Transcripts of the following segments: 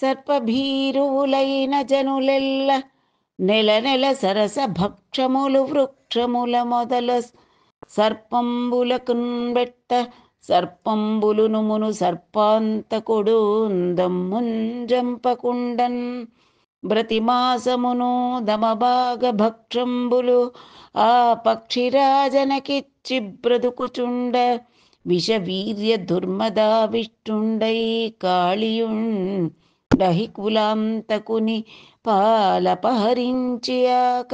సర్పభీరువులైన జనులెల్ల నెల నెల సరస భక్షములు వృక్షముల మొదల సర్పంబులకున్ బెట్ట సర్పంబులును మును సర్పాంతకుడు దమ్ముంజంపకుండన్ బ్రతిమాసమును దమభాగ భక్షంబులు ఆ పక్షిరాజనకిచ్చి బ్రతుకుచుండ విషవీర్య దుర్మదా విష్టుండై కాళియుణ్ కులాంతకుని పాలపహరించియాక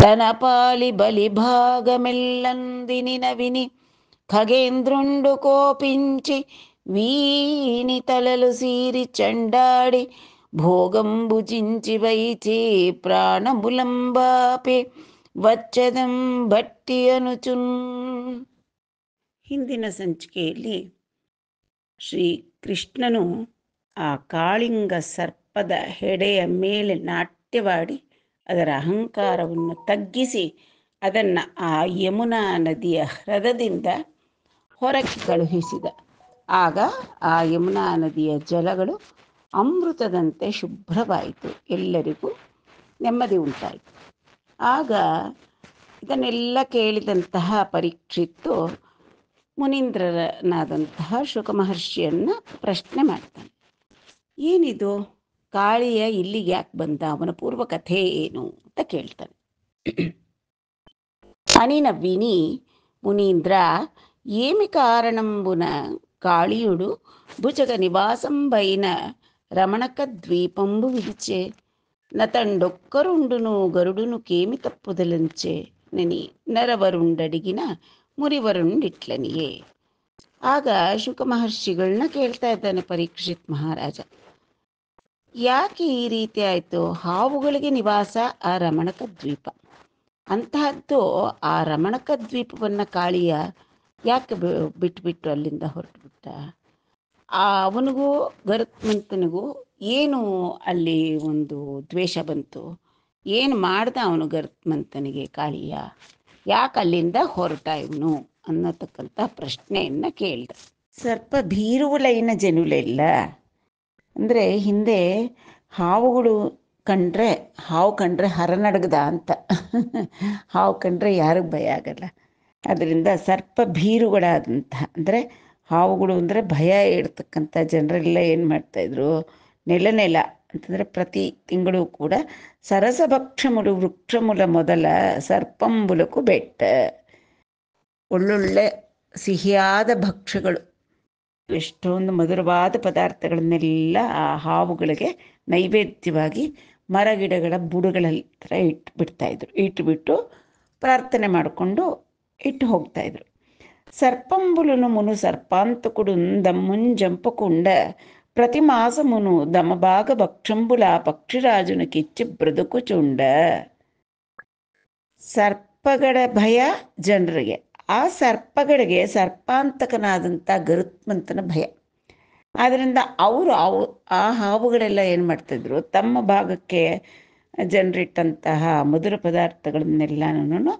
తన పాలి భాగమెల్లందిని నవిని ఖగేంద్రుండు కోపించి వీని తలలు సీరి చండాడి భుజించి వైచి ప్రాణములంబాపే వచ్చదం భట్టి అనుచు హిందిన సంచికేళ్ళి శ్రీకృష్ణను ಆ ಕಾಳಿಂಗ ಸರ್ಪದ ಹೆಡೆಯ ಮೇಲೆ ನಾಟ್ಯವಾಡಿ ಅದರ ಅಹಂಕಾರವನ್ನು ತಗ್ಗಿಸಿ ಅದನ್ನು ಆ ಯಮುನಾ ನದಿಯ ಹೃದಯದಿಂದ ಹೊರಕ್ಕೆ ಕಳುಹಿಸಿದ ಆಗ ಆ ಯಮುನಾ ನದಿಯ ಜಲಗಳು ಅಮೃತದಂತೆ ಶುಭ್ರವಾಯಿತು ಎಲ್ಲರಿಗೂ ನೆಮ್ಮದಿ ಉಂಟಾಯಿತು ಆಗ ಇದನ್ನೆಲ್ಲ ಕೇಳಿದಂತಹ ಪರೀಕ್ಷಿತ್ತು ಮುನೀಂದ್ರನಾದಂತಹ ಶುಕ ಮಹರ್ಷಿಯನ್ನು ಪ್ರಶ್ನೆ ಮಾಡ್ತಾನೆ ಏನಿದು ಕಾಳಿಯ ಇಲ್ಲಿಗೆ ಯಾಕೆ ಬಂದ ಅವನ ಪೂರ್ವ ಕಥೆ ಏನು ಅಂತ ಕೇಳ್ತಾನೆ ಅನಿನ ವಿನಿ ಮುನೀಂದ್ರ ಏಮಿ ಕಾರಣಂಬುನ ಭುಜಗ ಭುಜಗ ರಮಣಕ ದ್ವೀಪಂಬು ద్వీపంబు ನ ತಂಡೊಕ್ಕರುಂಡುನು ಗರುಡುನು ಕೇಮಿ ತಪ್ಪುದಲಂಚೆ ನನಿ ನರವರುಂಡಡಿಗಿನ ಮುರಿವರುಂಡಿಟ್ಲನಿಯೇ ಆಗ ಶುಕ ಮಹರ್ಷಿಗಳನ್ನ ಕೇಳ್ತಾ ಇದ್ದಾನೆ ಪರೀಕ್ಷಿತ್ ಮಹಾರಾಜ ಯಾಕೆ ಈ ರೀತಿ ಆಯಿತು ಹಾವುಗಳಿಗೆ ನಿವಾಸ ಆ ರಮಣಕ ದ್ವೀಪ ಅಂತಹದ್ದು ಆ ರಮಣಕ ದ್ವೀಪವನ್ನು ಕಾಳಿಯ ಯಾಕೆ ಬಿಟ್ಬಿಟ್ಟು ಅಲ್ಲಿಂದ ಆ ಅವನಿಗೂ ಗರುತ್ಮಂತನಿಗೂ ಏನು ಅಲ್ಲಿ ಒಂದು ದ್ವೇಷ ಬಂತು ಏನು ಮಾಡ್ದ ಅವನು ಗರುತ್ಮಂತನಿಗೆ ಕಾಳಿಯ ಯಾಕೆ ಅಲ್ಲಿಂದ ಹೊರಟ ಇವನು ಅನ್ನತಕ್ಕಂಥ ಪ್ರಶ್ನೆಯನ್ನು ಕೇಳ್ದ ಸರ್ಪ ಭೀರುವಲೈನ ಜನುಲೆಲ್ಲ ಅಂದರೆ ಹಿಂದೆ ಹಾವುಗಳು ಕಂಡ್ರೆ ಹಾವು ಕಂಡ್ರೆ ಹರನಡಗದ ಅಂತ ಹಾವು ಕಂಡ್ರೆ ಯಾರಿಗೆ ಭಯ ಆಗಲ್ಲ ಅದರಿಂದ ಸರ್ಪ ಭೀರುಗಳಾದಂಥ ಅಂದರೆ ಹಾವುಗಳು ಅಂದರೆ ಭಯ ಇಡ್ತಕ್ಕಂಥ ಜನರೆಲ್ಲ ಏನು ಮಾಡ್ತಾಯಿದ್ರು ನೆಲ ನೆಲ ಅಂತಂದರೆ ಪ್ರತಿ ತಿಂಗಳು ಕೂಡ ವೃಕ್ಷ ವೃಕ್ಷಮುಲ ಮೊದಲ ಸರ್ಪಂಬುಲಕು ಬೆಟ್ಟ ಒಳ್ಳೊಳ್ಳೆ ಸಿಹಿಯಾದ ಭಕ್ಷ್ಯಗಳು ಎಷ್ಟೊಂದು ಮಧುರವಾದ ಪದಾರ್ಥಗಳನ್ನೆಲ್ಲ ಆ ಹಾವುಗಳಿಗೆ ನೈವೇದ್ಯವಾಗಿ ಮರಗಿಡಗಳ ಬುಡಗಳ ಥರ ಬಿಡ್ತಾ ಇದ್ರು ಇಟ್ಟುಬಿಟ್ಟು ಪ್ರಾರ್ಥನೆ ಮಾಡಿಕೊಂಡು ಇಟ್ಟು ಹೋಗ್ತಾ ಇದ್ರು ಸರ್ಪಂಬುಲನು ಮುನು ಸರ್ಪಾಂತಕುಡು ಮುನು ಪ್ರತಿಮಾಸಮುನು ದಮಭಾಗ ಭಕ್ಷಂಬುಲ ರಾಜನ ಕಿಚ್ಚಿ ಬ್ರದುಕು ಚುಂಡ ಸರ್ಪಗಳ ಭಯ ಜನರಿಗೆ ಆ ಸರ್ಪಗಳಿಗೆ ಸರ್ಪಾಂತಕನಾದಂಥ ಗರುತ್ಮಂತನ ಭಯ ಆದ್ದರಿಂದ ಅವರು ಅವು ಆ ಹಾವುಗಳೆಲ್ಲ ಏನು ಮಾಡ್ತಿದ್ರು ತಮ್ಮ ಭಾಗಕ್ಕೆ ಜನರಿಟ್ಟಂತಹ ಮಧುರ ಪದಾರ್ಥಗಳನ್ನೆಲ್ಲನೂ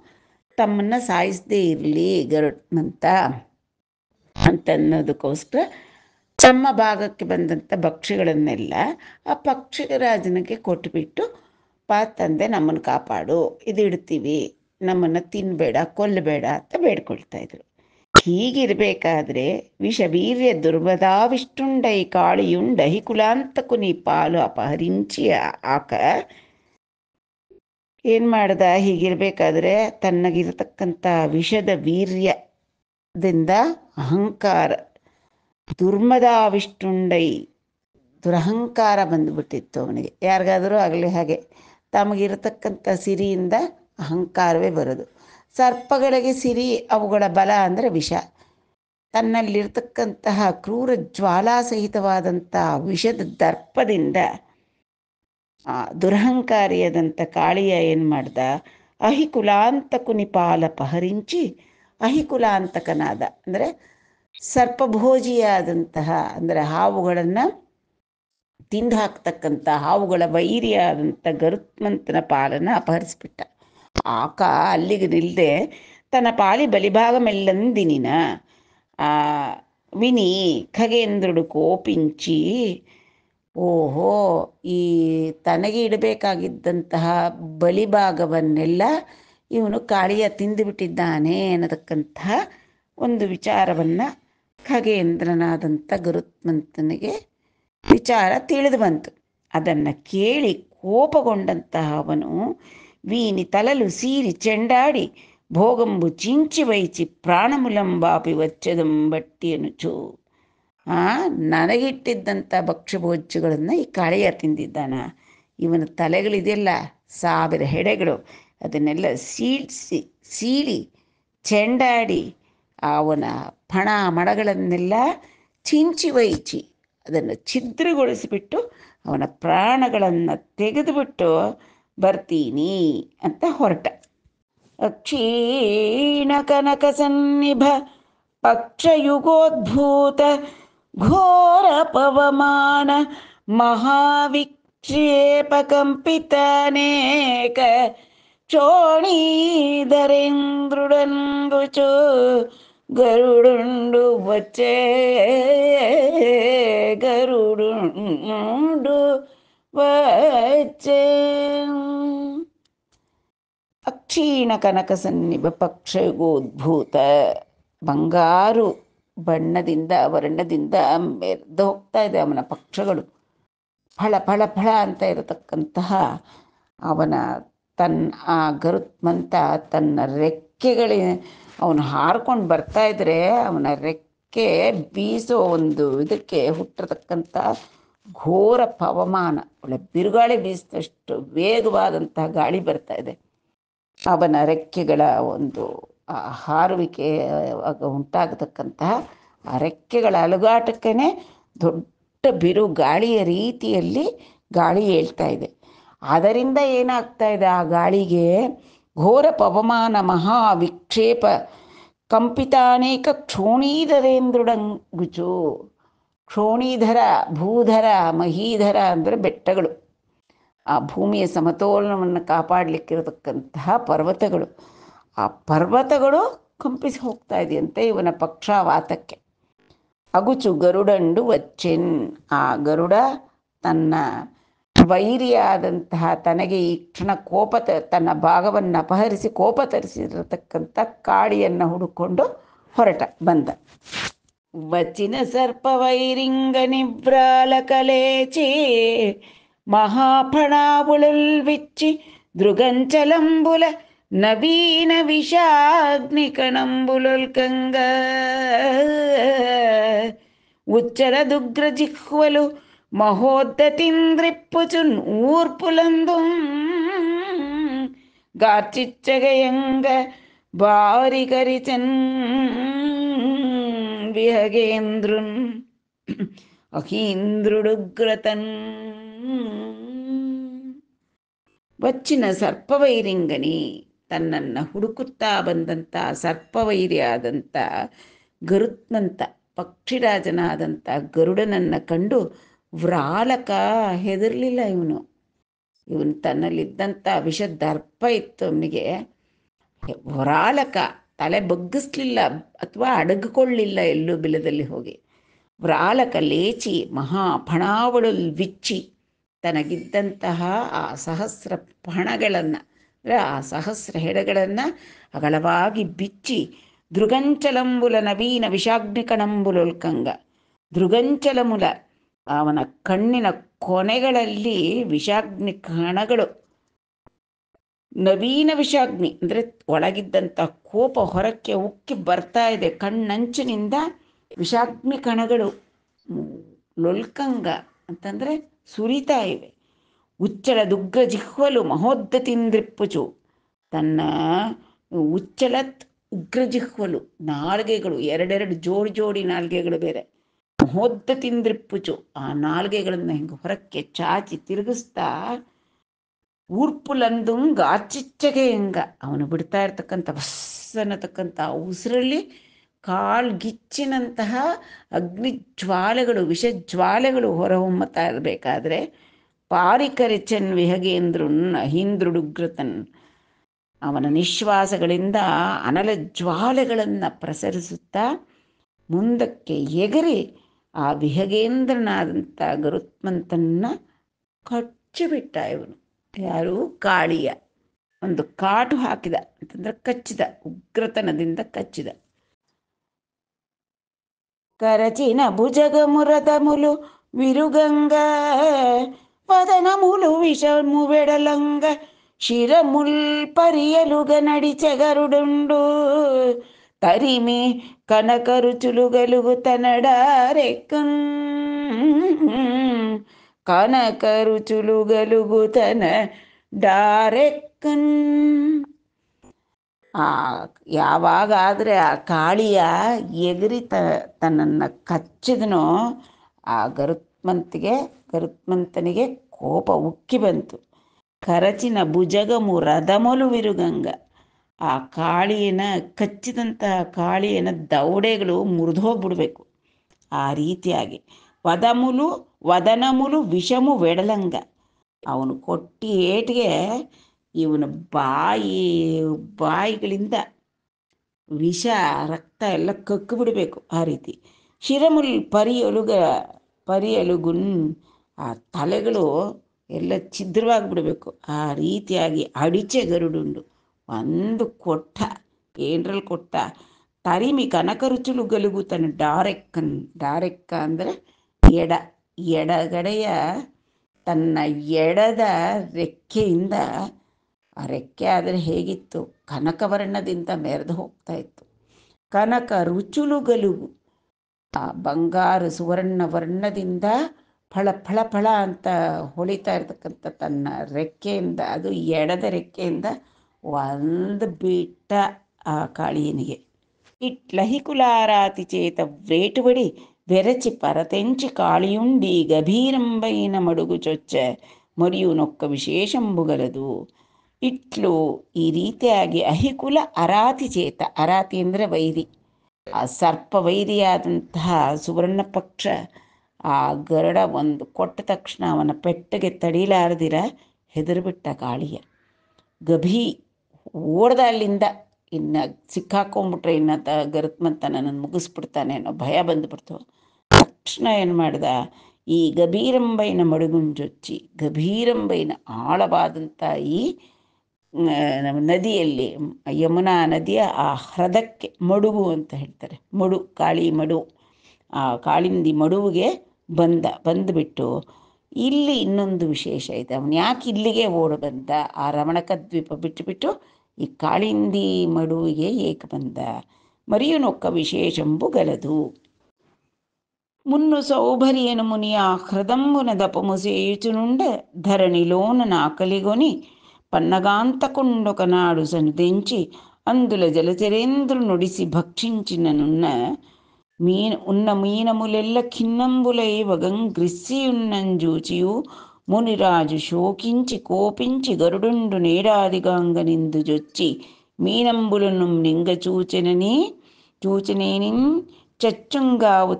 ತಮ್ಮನ್ನು ಸಾಯಿಸದೇ ಇರಲಿ ಗರುಟ್ಮಂತ ಅಂತ ಅನ್ನೋದಕ್ಕೋಸ್ಕರ ತಮ್ಮ ಭಾಗಕ್ಕೆ ಬಂದಂಥ ಭಕ್ಷಿಗಳನ್ನೆಲ್ಲ ಆ ಪಕ್ಷಿ ರಾಜನಿಗೆ ಕೊಟ್ಟುಬಿಟ್ಟು ಪಾ ತಂದೆ ನಮ್ಮನ್ನು ಕಾಪಾಡು ಇದು ಇಡ್ತೀವಿ ನಮ್ಮನ್ನು ತಿನ್ನಬೇಡ ಕೊಲ್ಲಬೇಡ ಅಂತ ಬೇಡ್ಕೊಳ್ತಾ ಇದ್ರು ಹೀಗಿರಬೇಕಾದ್ರೆ ವಿಷ ದುರ್ಬದಾ ವಿಷ್ಣುಂಡೈ ಕಾಳಿಯುಂಡಹಿ ಕುಲಾಂತಕು ನೀ ಪಾಲು ಅಪಹರಿಂಚಿ ಆಕ ಏನ್ ಮಾಡ್ದ ಹೀಗಿರ್ಬೇಕಾದ್ರೆ ತನ್ನಗಿರತಕ್ಕಂಥ ವಿಷದ ವೀರ್ಯದಿಂದ ಅಹಂಕಾರ ದುರ್ಮದಾವಿಷ್ಟುಂಡೈ ವಿಷ್ಣುಂಡೈ ದುರಹಂಕಾರ ಬಂದ್ಬಿಟ್ಟಿತ್ತು ಅವನಿಗೆ ಯಾರಿಗಾದರೂ ಆಗಲಿ ಹಾಗೆ ತಮಗಿರತಕ್ಕಂಥ ಸಿರಿಯಿಂದ ಅಹಂಕಾರವೇ ಬರೋದು ಸರ್ಪಗಳಿಗೆ ಸಿರಿ ಅವುಗಳ ಬಲ ಅಂದರೆ ವಿಷ ತನ್ನಲ್ಲಿರ್ತಕ್ಕಂತಹ ಕ್ರೂರ ಜ್ವಾಲಾ ಸಹಿತವಾದಂಥ ವಿಷದ ದರ್ಪದಿಂದ ದುರಹಂಕಾರಿಯಾದಂಥ ಕಾಳಿಯ ಏನು ಮಾಡ್ದ ಅಹಿಕುಲಾಂತಕುನಿ ನಿಪಾಲ ಪಹರಿಂಚಿ ಅಹಿಕುಲಾಂತಕನಾದ ಅಂದರೆ ಸರ್ಪಭೋಜಿಯಾದಂತಹ ಅಂದರೆ ಹಾವುಗಳನ್ನು ತಿಂದು ಹಾಕ್ತಕ್ಕಂಥ ಹಾವುಗಳ ವೈರಿಯಾದಂಥ ಗರುತ್ಮಂತನ ಪಾಲನ್ನು ಅಪಹರಿಸ್ಬಿಟ್ಟ ಆಕ ಅಲ್ಲಿಗೆ ನಿಲ್ಲದೆ ಬಲಿಭಾಗ ಬಲಿಭಾಗ ಆ ವಿನಿ ಖಗೇಂದ್ರುಡು ಕೋಪಿಂಚಿ ಓಹೋ ಈ ತನಗೆ ಇಡಬೇಕಾಗಿದ್ದಂತಹ ಬಲಿಭಾಗವನ್ನೆಲ್ಲ ಇವನು ಕಾಳಿಯ ತಿಂದುಬಿಟ್ಟಿದ್ದಾನೆ ಅನ್ನತಕ್ಕಂತಹ ಒಂದು ವಿಚಾರವನ್ನು ಖಗೇಂದ್ರನಾದಂಥ ಗುರುತ್ಮಂತನಿಗೆ ವಿಚಾರ ತಿಳಿದು ಬಂತು ಅದನ್ನು ಕೇಳಿ ಕೋಪಗೊಂಡಂತಹ ಅವನು వీని తలలు సీరి ಚೆಂಡಾಡಿ భోగంబు చించివైచి ప్రాణములంబాపి వచ్చదం ಬಟ್ಟಿ ಅನುಚು ಆ ನನಗಿಟ್ಟಿದ್ದಂಥ ಭಕ್ಷ್ಯಭೋಜ್ಯಗಳನ್ನು ಈ ಕಳೆಯ ತಿಂದಿದ್ದಾನ ಇವನ ತಲೆಗಳಿದೆಯಲ್ಲ ಸಾವಿರ ಹೆಡೆಗಳು ಅದನ್ನೆಲ್ಲ ಸೀಳಿಸಿ ಸೀಳಿ ಚೆಂಡಾಡಿ ಅವನ ಪಣ ಮಣಗಳನ್ನೆಲ್ಲ ಚಿಂಚಿ ವಹಿಸಿ ಅದನ್ನು ಛಿದ್ರಗೊಳಿಸಿಬಿಟ್ಟು ಅವನ ಪ್ರಾಣಗಳನ್ನು ತೆಗೆದುಬಿಟ್ಟು ಬರ್ತೀನಿ ಅಂತ ಹೊರಟ ಕನಕ ಸನ್ನಿಭ ಪಕ್ಷಯುಗೋದ್ಭೂತ ಘೋರ ಪವಮಾನ ಮಹಾವಿಕ್ಷೇಪಕಂಪಿತನೇಕ ಚೋಣೀಧರೇಂದ್ರುಡಂಗುಚು ಗರುಡುಂಡು ಬಚ್ಚೆ ಗರುಡುಂಡು വച്ച് ಅಕ್ಷೀಣ ಕನಕ ಸನ್ನಿಭ ಪಕ್ಷಗೋದ್ಭೂತ ಬಂಗಾರು ಬಣ್ಣದಿಂದ ವರ್ಣದಿಂದ ಮೆರೆದು ಹೋಗ್ತಾ ಇದೆ ಅವನ ಪಕ್ಷಗಳು ಫಳ ಫಳ ಫಳ ಅಂತ ಇರತಕ್ಕಂತಹ ಅವನ ತನ್ನ ಆ ಗರುತ್ಮಂತ ತನ್ನ ರೆಕ್ಕೆಗಳಿ ಅವನು ಹಾರ್ಕೊಂಡು ಬರ್ತಾ ಇದ್ರೆ ಅವನ ರೆಕ್ಕೆ ಬೀಸೋ ಒಂದು ಇದಕ್ಕೆ ಹುಟ್ಟಿರತಕ್ಕಂಥ ಘೋರ ಪವಮಾನ ಒಳ್ಳೆ ಬಿರುಗಾಳಿ ಬೀಸಿದಷ್ಟು ವೇಗವಾದಂತಹ ಗಾಳಿ ಬರ್ತಾ ಇದೆ ಅವನ ರೆಕ್ಕೆಗಳ ಒಂದು ಆ ಹಾರುವಿಕೆ ಉಂಟಾಗತಕ್ಕಂತಹ ಆ ರೆಕ್ಕೆಗಳ ಅಲುಗಾಟಕ್ಕೇ ದೊಡ್ಡ ಬಿರು ಗಾಳಿಯ ರೀತಿಯಲ್ಲಿ ಗಾಳಿ ಹೇಳ್ತಾ ಇದೆ ಅದರಿಂದ ಏನಾಗ್ತಾ ಇದೆ ಆ ಗಾಳಿಗೆ ಘೋರ ಪವಮಾನ ಮಹಾ ವಿಕ್ಷೇಪ ಕಂಪಿತಾನೇಕ ಕ್ಷೋಣೀದರೇಂದ್ರುಡಂಗುಜು ಕ್ಷೋಣೀಧರ ಭೂಧರ ಮಹೀಧರ ಅಂದರೆ ಬೆಟ್ಟಗಳು ಆ ಭೂಮಿಯ ಸಮತೋಲನವನ್ನು ಕಾಪಾಡಲಿಕ್ಕಿರತಕ್ಕಂತಹ ಪರ್ವತಗಳು ಆ ಪರ್ವತಗಳು ಕಂಪಿಸಿ ಹೋಗ್ತಾ ಇದೆಯಂತೆ ಇವನ ಪಕ್ಷವಾತಕ್ಕೆ ಅಗುಚು ಗರುಡಂಡು ವಚ್ಚೆನ್ ಆ ಗರುಡ ತನ್ನ ವೈರಿಯಾದಂತಹ ತನಗೆ ಈ ಕ್ಷಣ ಕೋಪ ತನ್ನ ಭಾಗವನ್ನು ಅಪಹರಿಸಿ ಕೋಪ ತರಿಸಿರತಕ್ಕಂಥ ಕಾಡಿಯನ್ನು ಹುಡುಕೊಂಡು ಹೊರಟ ಬಂದ వచ్చిన సర్పవైరింగనివ్రాల కలేచి మహాఫణాబుళుల్ విచ్చి దృగంచలంబుల నవీన విషాగ్నికణంబులుల్కంగ ఉచ్చల దుగ్రజిహ్వలు మహోద్దతింద్రిప్పుచున్ ఊర్పులందుం గార్చిచ్చగయంగ బారికరిచన్ ವಿಹಗೇಂದ್ರುನ್ ಅಹೀಂದ್ರುಡುಗ್ರತನ್ ಬಚ್ಚಿನ ಸರ್ಪವೈರಿಂಗನಿ ತನ್ನನ್ನು ಹುಡುಕುತ್ತಾ ಸರ್ಪವೈರಿ ಆದಂತ ಗರುತ್ನಂತ ಪಕ್ಷಿರಾಜನಾದಂಥ ಗರುಡನನ್ನು ಕಂಡು ವ್ರಾಲಕ ಹೆದರ್ಲಿಲ್ಲ ಇವನು ಇವನು ತನ್ನಲ್ಲಿದ್ದಂಥ ವಿಷದರ್ಪ ಇತ್ತು ಅವನಿಗೆ ವ್ರಾಲಕ ತಲೆ ಬಗ್ಗಿಸ್ಲಿಲ್ಲ ಅಥವಾ ಅಡಗಿಕೊಳ್ಳಿಲ್ಲ ಎಲ್ಲೂ ಬಿಲದಲ್ಲಿ ಹೋಗಿ ವ್ರಾಲಕ ಲೇಚಿ ಮಹಾ ಬಿಚ್ಚಿ ವಿಚ್ಚಿ ತನಗಿದ್ದಂತಹ ಆ ಸಹಸ್ರ ಫಣಗಳನ್ನು ಅಂದರೆ ಆ ಸಹಸ್ರ ಹೆಡಗಳನ್ನು ಅಗಲವಾಗಿ ಬಿಚ್ಚಿ ದೃಗಂಚಲಂಬುಲ ನವೀನ ವಿಷಾಗ್ನಿಕಣಂಬುಲೊಲ್ಕಂಗ ದೃಗಂಚಲಮುಲ ಅವನ ಕಣ್ಣಿನ ಕೊನೆಗಳಲ್ಲಿ ವಿಷಾಗ್ನಿ ಕಣಗಳು ನವೀನ ವಿಷಾಗ್ನಿ ಅಂದರೆ ಒಳಗಿದ್ದಂಥ ಕೋಪ ಹೊರಕ್ಕೆ ಉಕ್ಕಿ ಬರ್ತಾ ಇದೆ ಕಣ್ಣಂಚಿನಿಂದ ವಿಷಾಗ್ನಿ ಕಣಗಳು ಲೊಲ್ಕಂಗ ಅಂತಂದರೆ ಸುರಿತಾ ಇವೆ ಉಚ್ಚಳ ದುಗ್ಗ ಜಿಹ್ವಲು ತಿಂದ್ರಿಪ್ಪುಚು ತನ್ನ ಉಚ್ಚಲತ್ ಉಗ್ರ ಜಿಹ್ವಲು ನಾಲ್ಗೆಗಳು ಎರಡೆರಡು ಜೋಡಿ ಜೋಡಿ ನಾಲ್ಗೆಗಳು ಬೇರೆ ತಿಂದ್ರಿಪ್ಪುಚು ಆ ನಾಲ್ಗೆಗಳನ್ನು ಹಿಂಗೆ ಹೊರಕ್ಕೆ ಚಾಚಿ ತಿರುಗಿಸ್ತಾ ಊರ್ಪುಲಂದುಂಗ ಆಚಿಚ್ಚಗೆ ಹೆಂಗ ಅವನು ಬಿಡ್ತಾ ಇರ್ತಕ್ಕಂಥ ಅನ್ನತಕ್ಕಂಥ ಉಸಿರಲ್ಲಿ ಕಾಳ್ಗಿಚ್ಚಿನಂತಹ ಅಗ್ನಿ ಜ್ವಾಲೆಗಳು ವಿಷ ಜ್ವಾಲೆಗಳು ಹೊರಹೊಮ್ಮತಾ ಇರಬೇಕಾದ್ರೆ ಪಾರಿಕರಿಚನ್ ವಿಹಗೇಂದ್ರು ಹಿಂದ್ರುಡುಗ್ರತನ್ ಅವನ ನಿಶ್ವಾಸಗಳಿಂದ ಅನಲ ಜ್ವಾಲೆಗಳನ್ನು ಪ್ರಸರಿಸುತ್ತಾ ಮುಂದಕ್ಕೆ ಎಗರಿ ಆ ವಿಹಗೇಂದ್ರನಾದಂಥ ಗರುತ್ಮಂತನ್ನ ಕಚ್ಚಿಬಿಟ್ಟ ಇವನು ಯಾರು ಕಾಳಿಯ ಒಂದು ಕಾಟು ಹಾಕಿದ ಅಂತಂದ್ರೆ ಕಚ್ಚಿದ ಉಗ್ರತನದಿಂದ ಕಚ್ಚಿದ కరచిన భుజగమురతములు విరుగంగా పదనములు విషము వెడలంగ శిరముల్ పరియలుగ నడిచెగరుడుండు తరిమి కనకరుచులు గలుగు తనడారెక్కం ಕನಕರುಚುಲುಗಲುಗುತನ ಡಾರೆಕ್ಕನ್ ಆ ಯಾವಾಗಾದ್ರೆ ಆ ಕಾಳಿಯ ಎಗರಿ ತ ತನ್ನನ್ನು ಕಚ್ಚಿದನೋ ಆ ಗರುತ್ಮಂತಿಗೆ ಗರುತ್ಮಂತನಿಗೆ ಕೋಪ ಉಕ್ಕಿ ಬಂತು ಕರಚಿನ ಭುಜಗಮು ರಧಮುಲು ವಿರುಗಂಗ ಆ ಕಾಳಿಯನ ಕಚ್ಚಿದಂತಹ ಕಾಳಿಯನ ದೌಡೆಗಳು ಮುರಿದೋಗ್ಬಿಡ್ಬೇಕು ಆ ರೀತಿಯಾಗಿ ವದಮುಲು ವದನಮುಲು ವಿಷಮು ವೆಡಲಂಗ ಅವನು ಕೊಟ್ಟಿ ಏಟಿಗೆ ಇವನ ಬಾಯಿ ಬಾಯಿಗಳಿಂದ ವಿಷ ರಕ್ತ ಎಲ್ಲ ಕಕ್ಕು ಬಿಡಬೇಕು ಆ ರೀತಿ ಶಿರಮುಲ್ ಪರಿಯೊಲುಗ ಪರಿಯಲುಗುನ್ ಆ ತಲೆಗಳು ಎಲ್ಲ ಛಿದ್ರವಾಗಿ ಬಿಡಬೇಕು ಆ ರೀತಿಯಾಗಿ ಅಡಿಚೆ ಗರುಡುಂಡು ಒಂದು ಕೊಟ್ಟ ಏನ್ರಲ್ಲಿ ಕೊಟ್ಟ ತರಿಮಿ ಕನಕ ರುಚುಲು ಗಲುಗು ತನ್ನ ಡಾರೆಕ್ಕನ್ ಡಾರೆಕ್ಕ ಅಂದರೆ ಎಡ ಎಡಗಡೆಯ ತನ್ನ ಎಡದ ರೆಕ್ಕೆಯಿಂದ ಆ ರೆಕ್ಕೆ ಆದರೆ ಹೇಗಿತ್ತು ಕನಕವರ್ಣದಿಂದ ಮೆರೆದು ಹೋಗ್ತಾ ಇತ್ತು ಕನಕ ರುಚುಲುಗಳು ಆ ಬಂಗಾರ ಸುವರ್ಣ ವರ್ಣದಿಂದ ಫಳ ಫಳ ಫಳ ಅಂತ ಹೊಳಿತಾ ಇರ್ತಕ್ಕಂಥ ತನ್ನ ರೆಕ್ಕೆಯಿಂದ ಅದು ಎಡದ ರೆಕ್ಕೆಯಿಂದ ಒಂದು ಬಿಟ್ಟ ಆ ಕಾಳಿಯನಿಗೆ ಇಟ್ಲಹಿ ಕುಲಾರಾತಿ ಚೇತ ವ್ರೇಟುಬಡಿ ಪರತೆಂಚಿ ಕಾಳಿಯುಂಡಿ కాళియుండి గభీరంబైన ಚೊಚ್ಚ ಮರಿಯು ನೊಕ್ಕ ವಿಶೇಷ గలదు ಇಟ್ಲು ಈ ರೀತಿಯಾಗಿ ಅಹಿಕುಲ ಅರಾತಿ ಚೇತ ಅರಾತಿ ಅಂದರೆ ವೈರಿ ಆ ಸರ್ಪ ವೈರಿಯಾದಂತಹ ಸುವರ್ಣ ಪಕ್ಷ ಆ ಗರಡ ಒಂದು ಕೊಟ್ಟ ತಕ್ಷಣ ಅವನ ಪೆಟ್ಟಿಗೆ ತಡೀಲಾರದಿರ ಹೆದರಿಬಿಟ್ಟ ಕಾಳಿಯ ಗಭೀ ಓಡ್ದ ಅಲ್ಲಿಂದ ಇನ್ನು ಸಿಕ್ಕಾಕೊಂಬಿಟ್ರೆ ಇನ್ನು ತ ಗರುತ್ಮಂತ ನನ್ನನ್ನು ಮುಗಿಸ್ಬಿಡ್ತಾನೆ ಅನ್ನೋ ಭಯ ಬಂದ್ಬಿಡ್ತು ತಕ್ಷಣ ಏನು ಮಾಡ್ದ ಈ ಗಭೀರಂಬೈನ ಮಡುಗುಂಜೊಚ್ಚಿ ಗಭೀರಂಬೈನ ಆಳವಾದಂಥ ಈ ನದಿಯಲ್ಲಿ ಯಮುನಾ ನದಿಯ ಆ ಹ್ರದಕ್ಕೆ ಮಡುಗು ಅಂತ ಹೇಳ್ತಾರೆ ಮಡು ಕಾಳಿ ಮಡು ಆ ಕಾಳಿಂದಿ ಮಡುವಿಗೆ ಬಂದ ಬಂದುಬಿಟ್ಟು ಇಲ್ಲಿ ಇನ್ನೊಂದು ವಿಶೇಷ ಇದೆ ಅವನು ಯಾಕೆ ಇಲ್ಲಿಗೆ ಓಡಿ ಬಂದ ಆ ರಮಣಕ ದ್ವೀಪ ಬಿಟ್ಟುಬಿಟ್ಟು ఇక్కాళిందీమడు ఏ ఏకబంద మరియునొక్క విశేషంబు గలదు మున్ను సౌభర్యను ముని ఆ హృదంబున దపము చేయుచునుండ ధరణిలోన నాకలిగొని పన్నగాంతకుండొకనాడు సనుదించి అందుల జలచరేంద్రు నుడిసి భక్షించిననున్న మీన ఉన్న మీనములెల్ల ఖిన్నంబులై వగం గ్రిస్సియున్నంజూచియు మునిరాజు శోకించి కోపించి గరుడుండు జొచ్చి మీనంబులను నింగచూచెనని చూచినేని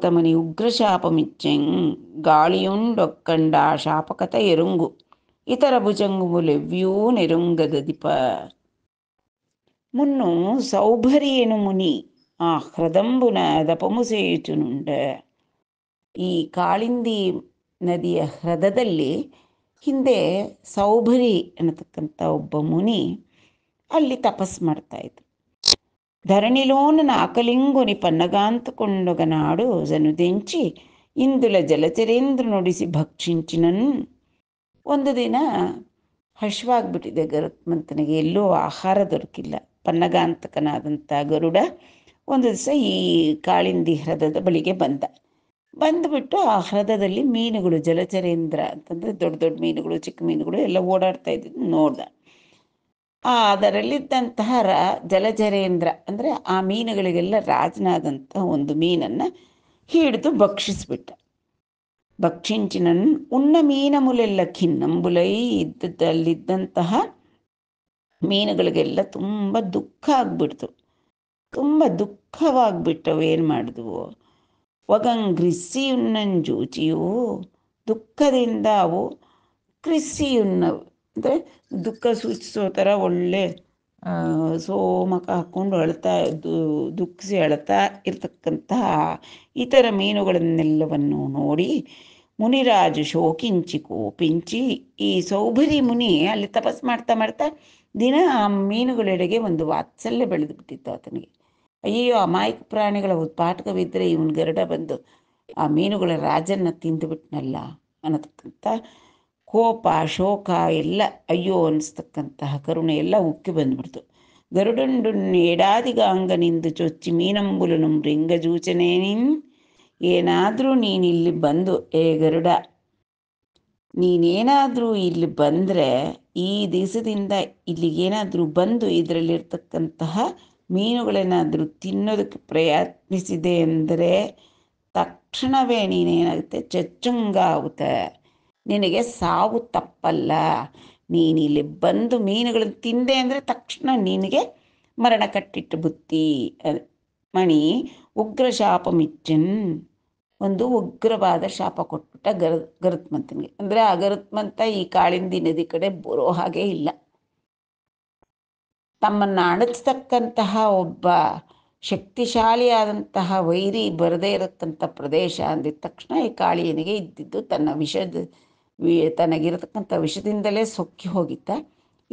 తమని ఉగ్రశాపమిచ్చెం ఆ శాపకత ఎరుంగు ఇతర భుజంగుములెవ్యూ నెరుంగదిప మున్ను సౌభర్యను ముని ఆ హృదంబున దపము చేయుచునుండ ఈ కాళింది ನದಿಯ ಹ್ರದದಲ್ಲಿ ಹಿಂದೆ ಸೌಭರಿ ಅನ್ನತಕ್ಕಂಥ ಒಬ್ಬ ಮುನಿ ಅಲ್ಲಿ ತಪಸ್ ಮಾಡ್ತಾ ಇದ್ರು ಧರಣಿಲೋನ ಅಕಲಿಂಗುನಿ ಪನ್ನಗಾಂತಕೊಂಡೊಗನಾಡು ದೆಂಚಿ ಇಂದುಲ ಜಲಚರೇಂದ್ರ ನುಡಿಸಿ ಭಕ್ಷಿಂಚಿನನ್ ಒಂದು ದಿನ ಹಶ್ವಾಗ್ಬಿಟ್ಟಿದೆ ಗರುತ್ಮಂತನಿಗೆ ಎಲ್ಲೂ ಆಹಾರ ದೊರಕಿಲ್ಲ ಪನ್ನಗಾಂತಕನಾದಂಥ ಗರುಡ ಒಂದು ದಿವಸ ಈ ಕಾಳಿಂದಿ ಹ್ರದದ ಬಳಿಗೆ ಬಂದ ಬಂದ್ಬಿಟ್ಟು ಆ ಹ್ರದದಲ್ಲಿ ಮೀನುಗಳು ಜಲಚರೇಂದ್ರ ಅಂತಂದ್ರೆ ದೊಡ್ಡ ದೊಡ್ಡ ಮೀನುಗಳು ಚಿಕ್ಕ ಮೀನುಗಳು ಎಲ್ಲ ಓಡಾಡ್ತಾ ಇದ್ದಿದ್ದು ಆ ಅದರಲ್ಲಿದ್ದಂತಹ ರ ಜಲಚರೇಂದ್ರ ಅಂದ್ರೆ ಆ ಮೀನುಗಳಿಗೆಲ್ಲ ರಾಜನಾದಂಥ ಒಂದು ಮೀನನ್ನ ಹಿಡಿದು ಭಕ್ಷಿಸ್ಬಿಟ್ಟ ಉಣ್ಣ ಮೀನ ಮೀನಮುಲೆಲ್ಲ ಖಿನ್ನಂಬುಲೈ ಇದ್ದದಲ್ಲಿದ್ದಂತಹ ಮೀನುಗಳಿಗೆಲ್ಲ ತುಂಬ ದುಃಖ ಆಗ್ಬಿಡ್ತು ತುಂಬ ದುಃಖವಾಗ್ಬಿಟ್ಟವು ಏನು ಮಾಡಿದ್ವು ಒಗಂಗ್ರಿಸಿಯುನ್ನಂಜೂಜಿಯು ದುಃಖದಿಂದ ಅವು ಕ್ರಿಸಿಯುನ್ನವು ಅಂದರೆ ದುಃಖ ಸೂಚಿಸೋ ಥರ ಒಳ್ಳೆ ಸೋಮಕ ಹಾಕ್ಕೊಂಡು ಅಳ್ತಾ ದುಃಖಿಸಿ ಅಳ್ತಾ ಇರ್ತಕ್ಕಂತಹ ಇತರ ಮೀನುಗಳನ್ನೆಲ್ಲವನ್ನು ನೋಡಿ ಮುನಿರಾಜು ಶೋಕಿಂಚಿ ಕೋಪಿಂಚಿ ಈ ಸೌಭರಿ ಮುನಿ ಅಲ್ಲಿ ತಪಸ್ ಮಾಡ್ತಾ ಮಾಡ್ತಾ ದಿನ ಆ ಮೀನುಗಳೆಡೆಗೆ ಒಂದು ವಾತ್ಸಲ್ಯ ಬೆಳೆದು ಬಿಟ್ಟಿತ್ತು ಆತನಿಗೆ ಅಯ್ಯೋ ಅಮಾಯಕ ಪ್ರಾಣಿಗಳ ಉತ್ಪಾಟಕವಿದ್ದರೆ ಇವನ್ ಗರುಡ ಬಂದು ಆ ಮೀನುಗಳ ರಾಜನ್ನ ತಿಂದುಬಿಟ್ನಲ್ಲ ಅನ್ನತಕ್ಕಂತ ಕೋಪ ಶೋಕ ಎಲ್ಲ ಅಯ್ಯೋ ಅನ್ನಿಸ್ತಕ್ಕಂತಹ ಕರುಣೆ ಎಲ್ಲ ಉಕ್ಕಿ ಬಂದ್ಬಿಡ್ತು ಗರುಡಂಡು ನಿಂದು ಚೊಚ್ಚಿ ಮೀನಂಬುಲು ನಮ್ ರಿಂಗಜೂಚನೆ ನಿನ್ ಏನಾದರೂ ಇಲ್ಲಿ ಬಂದು ಏ ಗರುಡ ನೀನೇನಾದರೂ ಇಲ್ಲಿ ಬಂದರೆ ಈ ದಿವಸದಿಂದ ಇಲ್ಲಿಗೇನಾದರೂ ಬಂದು ಇದರಲ್ಲಿರ್ತಕ್ಕಂತಹ ಮೀನುಗಳೇನಾದರೂ ತಿನ್ನೋದಕ್ಕೆ ಪ್ರಯತ್ನಿಸಿದೆ ಅಂದರೆ ತಕ್ಷಣವೇ ನೀನೇನಾಗುತ್ತೆ ಚಚ್ಚುಂಗ ಆಗುತ್ತೆ ನಿನಗೆ ಸಾವು ತಪ್ಪಲ್ಲ ನೀನು ಇಲ್ಲಿ ಬಂದು ಮೀನುಗಳನ್ನು ತಿಂದೆ ಅಂದರೆ ತಕ್ಷಣ ನಿನಗೆ ಮರಣ ಕಟ್ಟಿಟ್ಟು ಬುತ್ತಿ ಮಣಿ ಉಗ್ರ ಶಾಪ ಮಿಚ್ಚನ್ ಒಂದು ಉಗ್ರವಾದ ಶಾಪ ಕೊಟ್ಬಿಟ್ಟ ಗರ ಗರುತ್ಮಂತನಿಗೆ ಅಂದರೆ ಆ ಗರುತ್ಮಂತ ಈ ಕಾಳಿಂದಿ ನದಿ ಕಡೆ ಬರೋ ಹಾಗೆ ಇಲ್ಲ ತಮ್ಮನ್ನು ಅಣಚತಕ್ಕಂತಹ ಒಬ್ಬ ಶಕ್ತಿಶಾಲಿಯಾದಂತಹ ವೈರಿ ಬರದೇ ಇರತಕ್ಕಂಥ ಪ್ರದೇಶ ಅಂದಿದ ತಕ್ಷಣ ಈ ಕಾಳಿಯನಿಗೆ ಇದ್ದಿದ್ದು ತನ್ನ ವಿಷದ ವಿ ತನಗಿರತಕ್ಕಂಥ ವಿಷದಿಂದಲೇ ಸೊಕ್ಕಿ ಹೋಗಿದ್ದ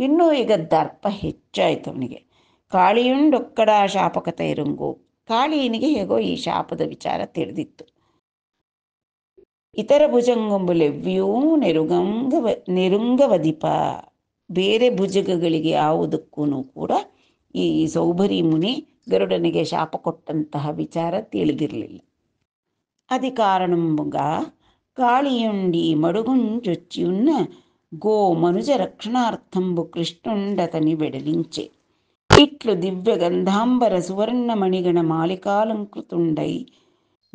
ಇನ್ನೂ ಈಗ ದರ್ಪ ಹೆಚ್ಚಾಯಿತು ಅವನಿಗೆ ಕಾಳಿಯುಂಡೊಕ್ಕಡ ಶಾಪಕತೆ ಇರುಂಗು ಕಾಳಿಯನಿಗೆ ಹೇಗೋ ಈ ಶಾಪದ ವಿಚಾರ ತಿಳಿದಿತ್ತು ಇತರ ಭುಜಂಗೊಂಬು ಲೆವ್ಯೂ ನಿರುಗಂಗವ ನಿರುಂಗವದಿಪ ಬೇರೆ ಭುಜಗಗಳಿಗೆ ಯಾವುದಕ್ಕೂ ಕೂಡ ಈ ಸೌಭರಿ ಮುನಿ ಗರುಡನಿಗೆ ಶಾಪ ಕೊಟ್ಟಂತಹ ವಿಚಾರ ತಿಳಿದಿರಲಿಲ್ಲ అది కారణముగా కాళియుండి మడుగుంజొచ్చియున్న గో మనుజ రక్షణార్థంబు కృష్ణుండతని వెడలించే ఇట్లు దివ్య గంధాంబర సువర్ణమణిగణ మాలికాలంకృతుండై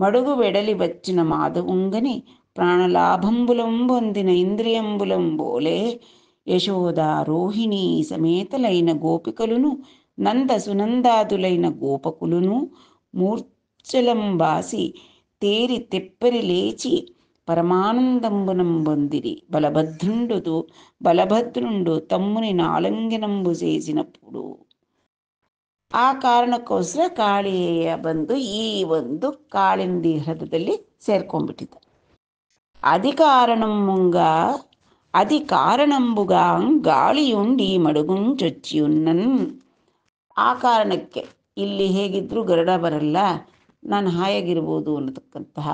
మడుగు వెడలి వచ్చిన మాధవుంగని ప్రాణలాభంబులం పొందిన ఇంద్రియంబులం బోలే ಯಶೋಧ ರೋಹಿಣಿ ಸಮೇತಲೈನ ಗೋಪಿಕಲು ನಂದ ಸುನಂದಾದುಲೈನ ಗೋಪಕುಲು ಮೂರ್ಛಲಂ ಬಾಸಿ ತೆಪ್ಪರಿ ಲೇಚಿ ಪರಮಾನಂದಿರಿ ಬಲಭದ್ರುಂಡು ಬಲಭದ್ರಂಡು ತಮ್ಮನಗಿ ನಂಬು ಸೇಸಿನ ಆ ಕಾರಣಕ್ಕೋಸ್ಕರ ಕಾಳಿಯ ಬಂದು ಈ ಒಂದು ಕಾಳಿಂದಿ ಹೃದದಲ್ಲಿ ಸೇರ್ಕೊಂಬಿಟ್ಟಿದ್ದ ಅಧಿಕಾರಣ అది కారణంబుగా ಗಾಳಿಯುಂಡಿ ಮಡುಗುಂಚೊಚ್ಚಿಯುನ್ನನ್ ಆ ಕಾರಣಕ್ಕೆ ಇಲ್ಲಿ ಹೇಗಿದ್ರು ಗರಡ ಬರಲ್ಲ ನಾನು ಹಾಯಾಗಿರ್ಬೋದು ಅನ್ನತಕ್ಕಂತಹ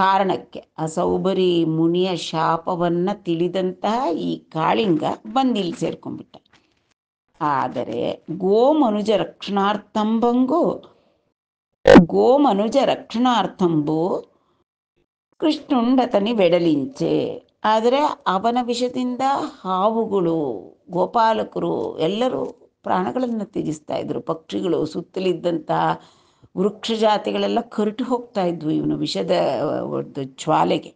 ಕಾರಣಕ್ಕೆ ಅಸೌಬರಿ ಮುನಿಯ ಶಾಪವನ್ನು ತಿಳಿದಂತಹ ಈ ಕಾಳಿಂಗ ಬಂದಿಲ್ಲಿ ಸೇರ್ಕೊಂಡ್ಬಿಟ್ಟ ಆದರೆ ಗೋಮನುಜ ರಕ್ಷಣಾರ್ಥಂಬಂಗು ಗೋಮನುಜ ರಕ್ಷಣಾರ್ಥಂಬು ಕೃಷ್ಣುಂಡತನಿ ಬೆಡಲಿಂಚೆ ಆದರೆ ಅವನ ವಿಷದಿಂದ ಹಾವುಗಳು ಗೋಪಾಲಕರು ಎಲ್ಲರೂ ಪ್ರಾಣಗಳನ್ನು ತ್ಯಜಿಸ್ತಾ ಇದ್ರು ಪಕ್ಷಿಗಳು ಸುತ್ತಲಿದ್ದಂತಹ ವೃಕ್ಷ ಜಾತಿಗಳೆಲ್ಲ ಕರಟು ಹೋಗ್ತಾ ಇದ್ವು ಇವನು ವಿಷದ ಒಂದು ಜ್ವಾಲೆಗೆ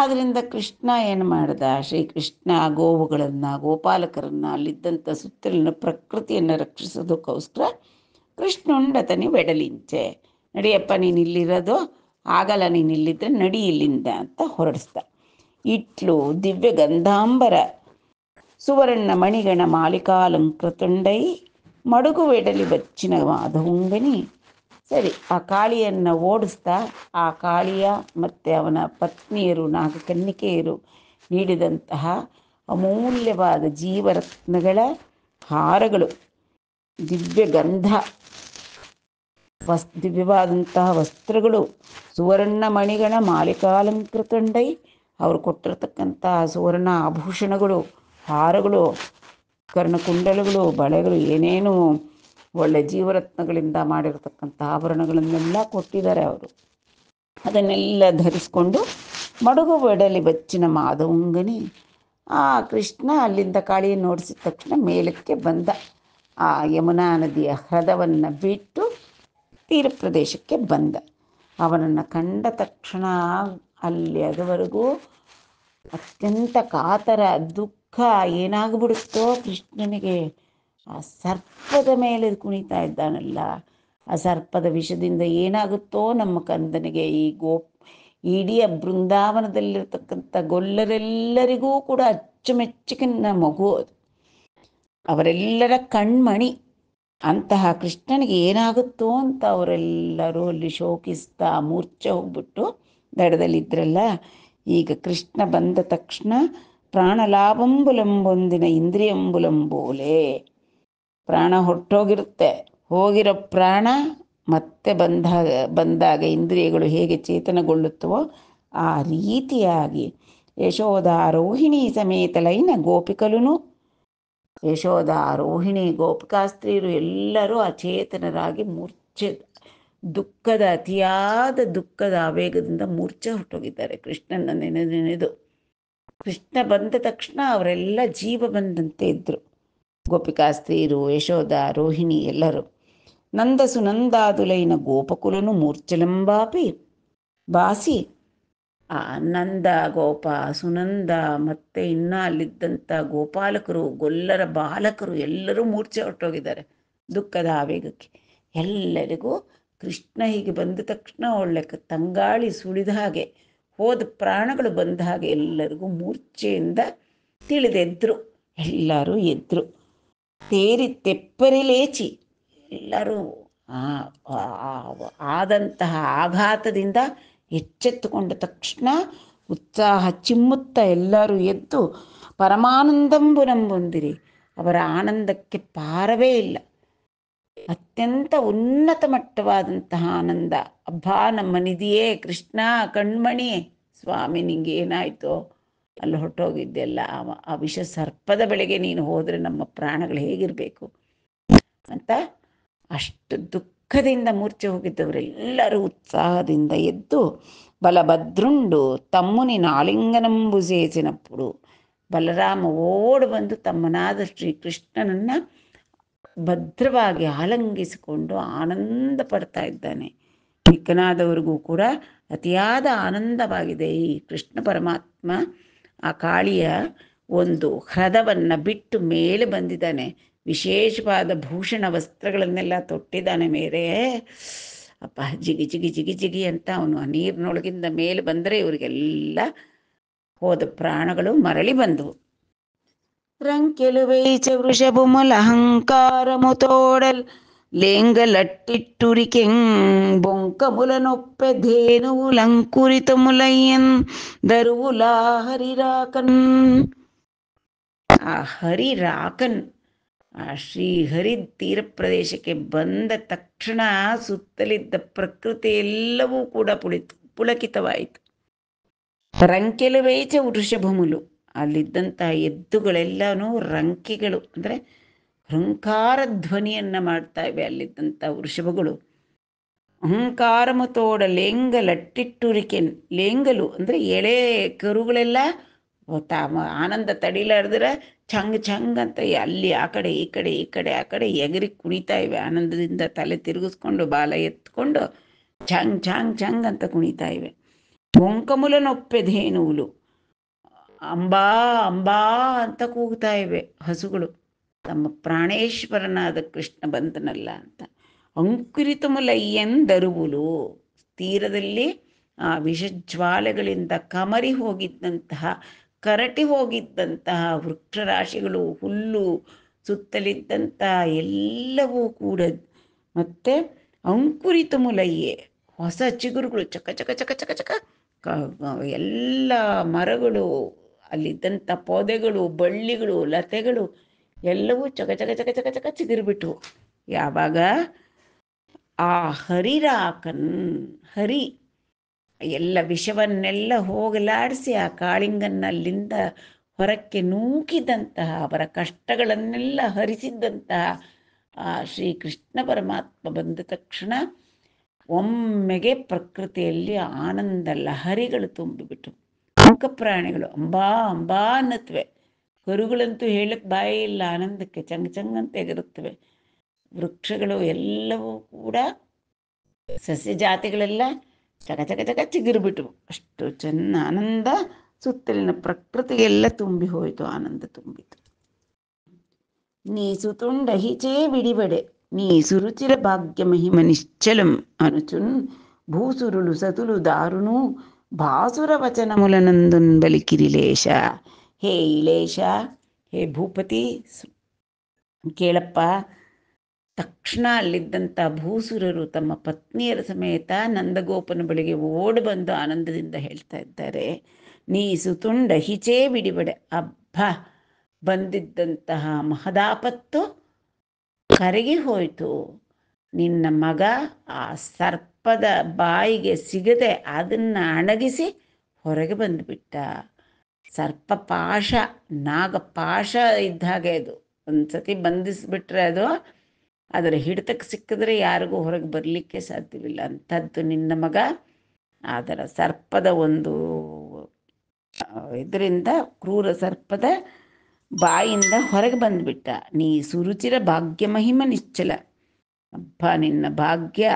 ಆದ್ದರಿಂದ ಕೃಷ್ಣ ಏನು ಮಾಡ್ದ ಶ್ರೀಕೃಷ್ಣ ಗೋವುಗಳನ್ನು ಗೋಪಾಲಕರನ್ನು ಅಲ್ಲಿದ್ದಂಥ ಸುತ್ತಲಿನ ಪ್ರಕೃತಿಯನ್ನು ರಕ್ಷಿಸೋದಕ್ಕೋಸ್ಕರ ಕೃಷ್ಣುಂಡತನಿ ಬೆಡಲಿಂಚೆ ನಡಿಯಪ್ಪ ನೀನು ಇಲ್ಲಿರೋದು ಆಗಲ್ಲ ನೀನು ಇಲ್ಲಿದ್ದರೆ ನಡಿ ಇಲ್ಲಿಂದ ಅಂತ ಹೊರಡಿಸ್ದ ಇಟ್ಲು ದಿವ್ಯ ಗಂಧಾಂಬರ ಸುವರ್ಣ ಮಣಿಗಣ మాలికాలంకృతుండై ಮಡುಗು ವೇಡಲಿ ಬಚ್ಚಿನ ಮಾಧವಂಗನಿ ಸರಿ ಆ ಕಾಳಿಯನ್ನು ಓಡಿಸ್ತಾ ಆ ಕಾಳಿಯ ಮತ್ತು ಅವನ ಪತ್ನಿಯರು ನಾಗಕನ್ನಿಕೆಯರು ನೀಡಿದಂತಹ ಅಮೂಲ್ಯವಾದ ಜೀವರತ್ನಗಳ ಹಾರಗಳು ದಿವ್ಯ ಗಂಧ ವಸ್ ದಿವ್ಯವಾದಂತಹ ವಸ್ತ್ರಗಳು ಸುವರ್ಣ ಮಣಿಗಣ ಮಾಲಿಕಾಲಂಕೃತಂಡೈ ಅವರು ಕೊಟ್ಟಿರ್ತಕ್ಕಂಥ ಸುವರ್ಣ ಆಭೂಷಣಗಳು ಹಾರಗಳು ಕರ್ಣಕುಂಡಲಗಳು ಬಳೆಗಳು ಏನೇನು ಒಳ್ಳೆ ಜೀವರತ್ನಗಳಿಂದ ಮಾಡಿರತಕ್ಕಂಥ ಆಭರಣಗಳನ್ನೆಲ್ಲ ಕೊಟ್ಟಿದ್ದಾರೆ ಅವರು ಅದನ್ನೆಲ್ಲ ಧರಿಸ್ಕೊಂಡು ಮಡುಗು ಬಡಲಿ ಬಚ್ಚಿನ ಮಾಧವಂಗನೇ ಆ ಕೃಷ್ಣ ಅಲ್ಲಿಂದ ಕಾಳಿಯನ್ನು ನೋಡಿಸಿದ ತಕ್ಷಣ ಮೇಲಕ್ಕೆ ಬಂದ ಆ ಯಮುನಾ ನದಿಯ ಹ್ರದವನ್ನು ಬಿಟ್ಟು ತೀರ ಪ್ರದೇಶಕ್ಕೆ ಬಂದ ಅವನನ್ನು ಕಂಡ ತಕ್ಷಣ ಅಲ್ಲಿ ಅದುವರೆಗೂ ಅತ್ಯಂತ ಕಾತರ ದುಃಖ ಏನಾಗ್ಬಿಡುತ್ತೋ ಕೃಷ್ಣನಿಗೆ ಆ ಸರ್ಪದ ಮೇಲೆ ಕುಣಿತಾ ಇದ್ದಾನಲ್ಲ ಆ ಸರ್ಪದ ವಿಷದಿಂದ ಏನಾಗುತ್ತೋ ನಮ್ಮ ಕಂದನಿಗೆ ಈ ಗೋ ಇಡೀ ಬೃಂದಾವನದಲ್ಲಿರ್ತಕ್ಕಂಥ ಗೊಲ್ಲರೆಲ್ಲರಿಗೂ ಕೂಡ ಅಚ್ಚುಮೆಚ್ಚುಕಿನ ಮಗು ಅದು ಅವರೆಲ್ಲರ ಕಣ್ಮಣಿ ಅಂತಹ ಕೃಷ್ಣನಿಗೆ ಏನಾಗುತ್ತೋ ಅಂತ ಅವರೆಲ್ಲರೂ ಅಲ್ಲಿ ಶೋಕಿಸ್ತಾ ಮೂರ್ಛೆ ಹೋಗ್ಬಿಟ್ಟು ದಡದಲ್ಲಿದ್ರಲ್ಲ ಈಗ ಕೃಷ್ಣ ಬಂದ ತಕ್ಷಣ ಪ್ರಾಣಲಾಭಂಬುಲಂಬೊಂದಿನ ಇಂದ್ರಿಯಂಬುಲಂಬೋಲೆ ಪ್ರಾಣ ಹೊಟ್ಟೋಗಿರುತ್ತೆ ಹೋಗಿರೋ ಪ್ರಾಣ ಮತ್ತೆ ಬಂದಾಗ ಬಂದಾಗ ಇಂದ್ರಿಯಗಳು ಹೇಗೆ ಚೇತನಗೊಳ್ಳುತ್ತವೋ ಆ ರೀತಿಯಾಗಿ ಯಶೋಧಾರೋಹಿಣಿ ಸಮೇತಲೈನ ಗೋಪಿಕಲುನು ಯಶೋಧಾರೋಹಿಣಿ ಗೋಪಿಕಾಸ್ತ್ರೀಯರು ಎಲ್ಲರೂ ಅಚೇತನರಾಗಿ ಮೂರ್ಛೆ ದುಃಖದ ಅತಿಯಾದ ದುಃಖದ ಆವೇಗದಿಂದ ಮೂರ್ಛೆ ಹೊರಟೋಗಿದ್ದಾರೆ ಕೃಷ್ಣನ ನೆನೆ ನೆನೆದು ಕೃಷ್ಣ ಬಂದ ತಕ್ಷಣ ಅವರೆಲ್ಲ ಜೀವ ಬಂದಂತೆ ಇದ್ದರು ಸ್ತ್ರೀರು ಯಶೋಧ ರೋಹಿಣಿ ಎಲ್ಲರೂ ನಂದ ಸುನಂದಾದುಲೈನ ಗೋಪಕುಲನು ಮೂರ್ಛಲಂಬಾಪಿ ಬಾಸಿ ಆ ನಂದ ಗೋಪ ಸುನಂದ ಮತ್ತೆ ಇನ್ನ ಅಲ್ಲಿದ್ದಂಥ ಗೋಪಾಲಕರು ಗೊಲ್ಲರ ಬಾಲಕರು ಎಲ್ಲರೂ ಮೂರ್ಛೆ ಹೊರಟೋಗಿದ್ದಾರೆ ದುಃಖದ ಆವೇಗಕ್ಕೆ ಎಲ್ಲರಿಗೂ ಕೃಷ್ಣ ಹೀಗೆ ಬಂದ ತಕ್ಷಣ ಒಳ್ಳೆ ತಂಗಾಳಿ ಸುಳಿದ ಹಾಗೆ ಹೋದ ಪ್ರಾಣಗಳು ಬಂದ ಹಾಗೆ ಎಲ್ಲರಿಗೂ ಮೂರ್ಛೆಯಿಂದ ತಿಳಿದೆದ್ರು ಎಲ್ಲರೂ ಎದ್ರು ತೇರಿ ಲೇಚಿ ಎಲ್ಲರೂ ಆದಂತಹ ಆಘಾತದಿಂದ ಎಚ್ಚೆತ್ತುಕೊಂಡ ತಕ್ಷಣ ಉತ್ಸಾಹ ಚಿಮ್ಮುತ್ತ ಎಲ್ಲರೂ ಎದ್ದು ಪರಮಾನಂದಂಬು ನಂಬೊಂದಿರಿ ಅವರ ಆನಂದಕ್ಕೆ ಪಾರವೇ ಇಲ್ಲ ಅತ್ಯಂತ ಉನ್ನತ ಮಟ್ಟವಾದಂತಹ ಆನಂದ ಅಬ್ಬಾ ನಮ್ಮ ನಿಧಿಯೇ ಕೃಷ್ಣ ಕಣ್ಮಣಿ ಸ್ವಾಮಿ ನಿಂಗೆ ಏನಾಯ್ತು ಅಲ್ಲಿ ಹೊಟ್ಟೋಗಿದ್ದೆಲ್ಲ ಆ ವಿಷ ಸರ್ಪದ ಬೆಳೆಗೆ ನೀನು ಹೋದ್ರೆ ನಮ್ಮ ಪ್ರಾಣಗಳು ಹೇಗಿರಬೇಕು ಅಂತ ಅಷ್ಟು ದುಃಖದಿಂದ ಮೂರ್ಛೆ ಹೋಗಿದ್ದವರೆಲ್ಲರೂ ಉತ್ಸಾಹದಿಂದ ಎದ್ದು ಬಲಭದ್ರುಂಡು ತಮ್ಮನಿ ನಾಲಿಂಗನಂಬು ಸೇಸಿನಪ್ಪುಡು ಬಲರಾಮ ಓಡು ಬಂದು ತಮ್ಮನಾದ ಶ್ರೀಕೃಷ್ಣನನ್ನು ಭದ್ರವಾಗಿ ಆಲಂಗಿಸಿಕೊಂಡು ಆನಂದ ಪಡ್ತಾ ಇದ್ದಾನೆ ಚಿಕ್ಕನಾದವರಿಗೂ ಕೂಡ ಅತಿಯಾದ ಆನಂದವಾಗಿದೆ ಈ ಕೃಷ್ಣ ಪರಮಾತ್ಮ ಆ ಕಾಳಿಯ ಒಂದು ಹ್ರದವನ್ನು ಬಿಟ್ಟು ಮೇಲೆ ಬಂದಿದ್ದಾನೆ ವಿಶೇಷವಾದ ಭೂಷಣ ವಸ್ತ್ರಗಳನ್ನೆಲ್ಲ ತೊಟ್ಟಿದ್ದಾನೆ ಮೇರೆ ಅಪ್ಪ ಜಿಗಿ ಜಿಗಿ ಜಿಗಿ ಜಿಗಿ ಅಂತ ಅವನು ಆ ನೀರಿನೊಳಗಿಂದ ಮೇಲೆ ಬಂದರೆ ಇವರಿಗೆಲ್ಲ ಹೋದ ಪ್ರಾಣಗಳು ಮರಳಿ ಬಂದವು త్రంకెలు వేయిచ వృషభములహంకారముతోడల్ లేంగలట్టిట్టురికెం బొంకముల నొప్పె ధేనువులంకురితములయ్యన్ దరువులా హరిరాకన్ ಆ ಹರಿ ರಾಕನ್ ಆ ಶ್ರೀಹರಿ ತೀರ ಪ್ರದೇಶಕ್ಕೆ ಬಂದ ತಕ್ಷಣ ಸುತ್ತಲಿದ್ದ ಪ್ರಕೃತಿ ಎಲ್ಲವೂ ಕೂಡ ಪುಳಿತು ಪುಳಕಿತವಾಯಿತು ರಂಕೆಲು ವೇಚ ವೃಷಭಮುಲು ಅಲ್ಲಿದ್ದಂಥ ಎದ್ದುಗಳೆಲ್ಲವೂ ರಂಕಿಗಳು ಅಂದರೆ ಹೃಂಕಾರ ಧ್ವನಿಯನ್ನ ಮಾಡ್ತಾ ಇವೆ ಅಲ್ಲಿದ್ದಂಥ ವೃಷಭಗಳು ಅಹಂಕಾರಮು ತೋಡ ಲಟ್ಟಿಟ್ಟುರಿಕೆ ಲೇಂಗಲು ಅಂದರೆ ಎಳೆ ಕರುಗಳೆಲ್ಲ ತಾಮ ಆನಂದ ತಡಿಲಾರ್ದ್ರೆ ಚಂಗ್ ಚಂಗ್ ಅಂತ ಅಲ್ಲಿ ಆ ಕಡೆ ಈ ಕಡೆ ಈ ಕಡೆ ಆ ಕಡೆ ಎಗರಿ ಕುಣಿತಾ ಇವೆ ಆನಂದದಿಂದ ತಲೆ ತಿರುಗಿಸ್ಕೊಂಡು ಬಾಲ ಎತ್ಕೊಂಡು ಚಂಗ್ ಚಾಂಗ್ ಚಂಗ್ ಅಂತ ಕುಣಿತಾ ಇವೆ ಬೊಂಕಮುಲನೊಪ್ಪೆದೇನುವುಲು ಅಂಬಾ ಅಂಬಾ ಅಂತ ಕೂಗ್ತಾ ಇವೆ ಹಸುಗಳು ತಮ್ಮ ಪ್ರಾಣೇಶ್ವರನಾದ ಕೃಷ್ಣ ಬಂದನಲ್ಲ ಅಂತ ಅಂಕುರಿತಮುಲಯ್ಯಂದರುವುಲು ತೀರದಲ್ಲಿ ಆ ವಿಷಜ್ವಾಲೆಗಳಿಂದ ಕಮರಿ ಹೋಗಿದ್ದಂತಹ ಕರಟಿ ಹೋಗಿದ್ದಂತಹ ವೃಕ್ಷರಾಶಿಗಳು ಹುಲ್ಲು ಸುತ್ತಲಿದ್ದಂತಹ ಎಲ್ಲವೂ ಕೂಡ ಮತ್ತೆ ಅಂಕುರಿತ ಹೊಸ ಚಿಗುರುಗಳು ಚಕ ಚಕ ಚಕ ಚಕ ಚಕ ಎಲ್ಲ ಮರಗಳು ಅಲ್ಲಿದ್ದಂಥ ಪೊದೆಗಳು ಬಳ್ಳಿಗಳು ಲತೆಗಳು ಎಲ್ಲವೂ ಚಕ ಚಕ ಚಕ ಚಕ ಚಕ ಚಿಗಿರ್ಬಿಟ್ವು ಯಾವಾಗ ಆ ಹರಿರಾಕನ್ ಹರಿ ಎಲ್ಲ ವಿಷವನ್ನೆಲ್ಲ ಹೋಗಲಾಡಿಸಿ ಆ ಕಾಳಿಂಗನ್ನಲ್ಲಿಂದ ಹೊರಕ್ಕೆ ನೂಕಿದಂತಹ ಅವರ ಕಷ್ಟಗಳನ್ನೆಲ್ಲ ಹರಿಸಿದ್ದಂತಹ ಆ ಶ್ರೀಕೃಷ್ಣ ಪರಮಾತ್ಮ ಬಂದ ತಕ್ಷಣ ಒಮ್ಮೆಗೆ ಪ್ರಕೃತಿಯಲ್ಲಿ ಆನಂದ ಲಹರಿಗಳು ತುಂಬಿಬಿಟ್ಟು ಅಂಕ ಪ್ರಾಣಿಗಳು ಅಂಬಾ ಅಂಬಾ ಅನ್ನತ್ವೆ ಕರುಗಳಂತೂ ಹೇಳಕ್ಕೆ ಬಾಯಿ ಇಲ್ಲ ಆನಂದಕ್ಕೆ ಚಂಗ್ ಚಂಗ್ ಅಂತ ಎಗರುತ್ತವೆ ವೃಕ್ಷಗಳು ಎಲ್ಲವೂ ಕೂಡ ಸಸ್ಯ ಜಾತಿಗಳೆಲ್ಲ ಚಕ ಚಕ ಚಕ ಅಷ್ಟು ಚೆನ್ನ ಆನಂದ ಸುತ್ತಲಿನ ಪ್ರಕೃತಿಗೆಲ್ಲ ತುಂಬಿ ಹೋಯಿತು ಆನಂದ ತುಂಬಿತು ನೀಸು ತುಂಡ ಹಿಚೇ ಬಿಡಿಬಡೆ ನೀ ಸುರುಚಿರ ಭಾಗ್ಯ ಮಹಿಮ ನಿಶ್ಚಲಂ ಅನುಚುನ್ ಭೂಸುರುಳು ಸತುಲು ದಾರುಣೂ ಭಾಸುರ ವಚನ ಕಿರಿಲೇಶ ಹೇ ಇಳೇಶ ಹೇ ಭೂಪತಿ ಕೇಳಪ್ಪ ತಕ್ಷಣ ಅಲ್ಲಿದ್ದಂಥ ಭೂಸುರರು ತಮ್ಮ ಪತ್ನಿಯರ ಸಮೇತ ನಂದಗೋಪನ ಬಳಿಗೆ ಓಡಿ ಬಂದು ಆನಂದದಿಂದ ಹೇಳ್ತಾ ಇದ್ದಾರೆ ನೀಸು ತುಂಡ ಹಿಚೇ ಬಿಡಿಬಡೆ ಅಬ್ಬ ಬಂದಿದ್ದಂತಹ ಮಹದಾಪತ್ತು ಕರಗಿ ಹೋಯಿತು ನಿನ್ನ ಮಗ ಆ ಸರ್ಪದ ಬಾಯಿಗೆ ಸಿಗದೆ ಅದನ್ನು ಅಣಗಿಸಿ ಹೊರಗೆ ಬಂದುಬಿಟ್ಟ ಸರ್ಪ ಪಾಶ ನಾಗಪಾಶ ಇದ್ದ ಹಾಗೆ ಅದು ಒಂದ್ಸತಿ ಸತಿ ಬಂಧಿಸ್ಬಿಟ್ರೆ ಅದು ಅದರ ಹಿಡಿತಕ್ಕೆ ಸಿಕ್ಕಿದ್ರೆ ಯಾರಿಗೂ ಹೊರಗೆ ಬರಲಿಕ್ಕೆ ಸಾಧ್ಯವಿಲ್ಲ ಅಂಥದ್ದು ನಿನ್ನ ಮಗ ಅದರ ಸರ್ಪದ ಒಂದು ಇದರಿಂದ ಕ್ರೂರ ಸರ್ಪದ ಬಾಯಿಂದ ಹೊರಗೆ ಬಂದ್ಬಿಟ್ಟ ನೀ ಸುರುಚಿರ ಭಾಗ್ಯ ಮಹಿಮ ನಿಶ್ಚಲ ಅಪ್ಪ ನಿನ್ನ ಭಾಗ್ಯ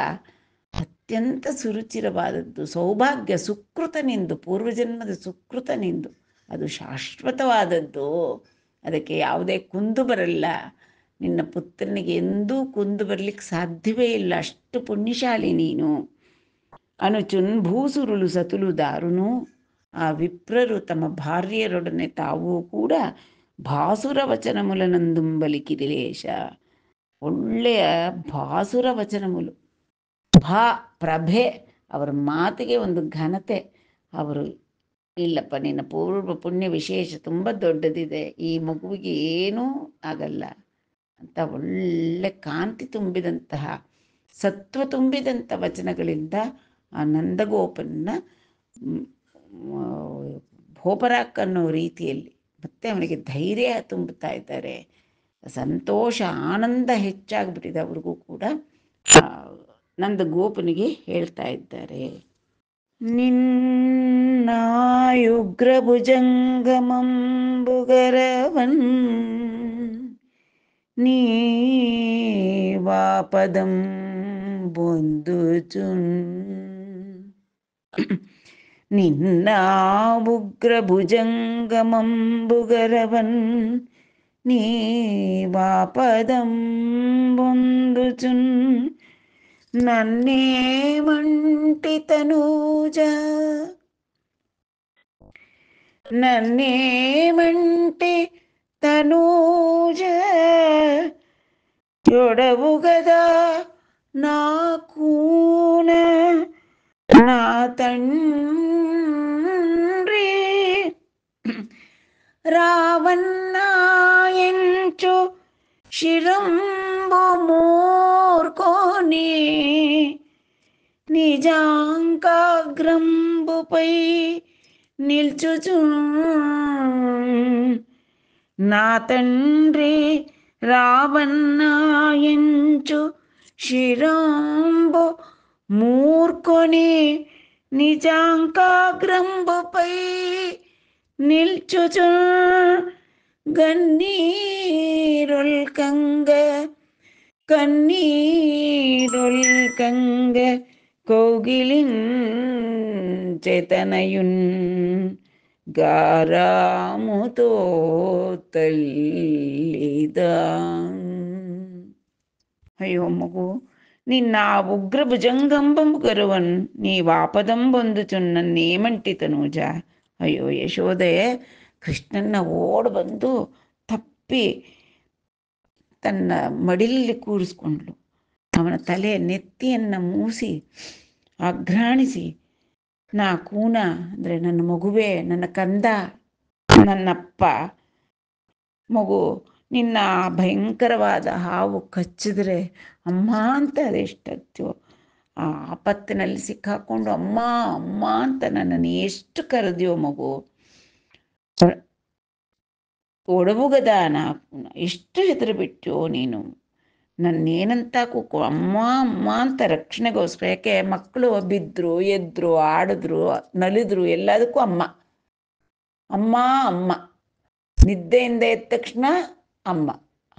ಅತ್ಯಂತ ಸುರುಚಿರವಾದದ್ದು ಸೌಭಾಗ್ಯ ಸುಕೃತ ನಿಂದು ಪೂರ್ವಜನ್ಮದ ಸುಕೃತ ನಿಂದು ಅದು ಶಾಶ್ವತವಾದದ್ದು ಅದಕ್ಕೆ ಯಾವುದೇ ಕುಂದು ಬರಲ್ಲ ನಿನ್ನ ಪುತ್ರನಿಗೆ ಎಂದೂ ಕುಂದು ಬರಲಿಕ್ಕೆ ಸಾಧ್ಯವೇ ಇಲ್ಲ ಅಷ್ಟು ಪುಣ್ಯಶಾಲಿ ನೀನು ಅನುಚುನ್ ಭೂಸುರುಳು ಸತುಲು ದಾರುನು ಆ ವಿಪ್ರರು ತಮ್ಮ ಭಾರ್ಯರೊಡನೆ ತಾವೂ ಕೂಡ ಭಾಸುರ ವಚನ ಕಿರಿಲೇಶ ಒಳ್ಳೆಯ ಭಾಸುರ ವಚನಗಳು ಭಾ ಪ್ರಭೆ ಅವರ ಮಾತಿಗೆ ಒಂದು ಘನತೆ ಅವರು ಇಲ್ಲಪ್ಪ ನಿನ್ನ ಪೂರ್ವ ಪುಣ್ಯ ವಿಶೇಷ ತುಂಬ ದೊಡ್ಡದಿದೆ ಈ ಮಗುವಿಗೆ ಏನೂ ಆಗಲ್ಲ ಅಂತ ಒಳ್ಳೆ ಕಾಂತಿ ತುಂಬಿದಂತಹ ಸತ್ವ ತುಂಬಿದಂಥ ವಚನಗಳಿಂದ ಆ ನಂದಗೋಪನ್ನ ಭೋಪರಾಕ್ ಅನ್ನೋ ರೀತಿಯಲ್ಲಿ ಮತ್ತೆ ಅವನಿಗೆ ಧೈರ್ಯ ತುಂಬುತ್ತಾ ಇದ್ದಾರೆ ಸಂತೋಷ ಆನಂದ ಹೆಚ್ಚಾಗ್ಬಿಟ್ಟಿದೆ ಅವ್ರಿಗೂ ಕೂಡ ನಂದ ಗೋಪನಿಗೆ ಹೇಳ್ತಾ ಇದ್ದಾರೆ ನೀ ವಾಪದಂ ಬೊಂದು ಬೊಂದುಚುನ್ ನಿನ್ನ ಉಗ್ರ ಭುಜಂಗಮಂಬುಗರವನ್ నీ వాపదం పొందుచున్ నన్నేమంటి తనూజ నన్నేమంటి తనూజ యొడవు గదా నాకూన నా తండ్రి రావణ్ శోభించు శిరంబు మూర్కోని నిజాంకాగ్రంబుపై నిల్చుచు నా తండ్రి రావన్నాయించు శిరంబు మూర్కొని నిజాంకాగ్రంబుపై నిల్చుచు கண்ணீரொல்கங்க கண்ணீரொல்கங்க கோகிலின் చేతనయున్ గారాముతో తల్లిదా అయ్యో మగు నిన్న ఆ ఉగ్ర భుజంగంబము కరువన్ నీ వాపదం పొందుచున్న నేమంటి తనూజ అయ్యో యశోదయే ಕೃಷ್ಣನ್ನ ಓಡ್ ಬಂದು ತಪ್ಪಿ ತನ್ನ ಮಡಿಲಲ್ಲಿ ಕೂರಿಸ್ಕೊಂಡ್ಲು ಅವನ ತಲೆ ನೆತ್ತಿಯನ್ನು ಮೂಸಿ ಅಘ್ರಾಣಿಸಿ ನಾ ಕೂನ ಅಂದರೆ ನನ್ನ ಮಗುವೆ ನನ್ನ ಕಂದ ನನ್ನಪ್ಪ ಮಗು ನಿನ್ನ ಭಯಂಕರವಾದ ಹಾವು ಕಚ್ಚಿದ್ರೆ ಅಮ್ಮ ಅಂತ ಅದೆಷ್ಟು ಆ ಆಪತ್ತಿನಲ್ಲಿ ಸಿಕ್ಕಾಕೊಂಡು ಅಮ್ಮ ಅಮ್ಮ ಅಂತ ನನ್ನನ್ನು ಎಷ್ಟು ಕರೆದಿಯೋ ಮಗು ತೊಡಬುಗದ ನಾ ಎಷ್ಟು ಹೆದರು ಬಿಟ್ಟೋ ನೀನು ನನ್ನೇನಂತ ಕೂಕು ಅಮ್ಮ ಅಮ್ಮ ಅಂತ ರಕ್ಷಣೆಗೋಸ್ಕರ ಯಾಕೆ ಮಕ್ಕಳು ಬಿದ್ದರು ಎದ್ರು ಆಡಿದ್ರು ನಲಿದ್ರು ಎಲ್ಲದಕ್ಕೂ ಅಮ್ಮ ಅಮ್ಮ ಅಮ್ಮ ನಿದ್ದೆಯಿಂದ ಎದ್ದ ತಕ್ಷಣ ಅಮ್ಮ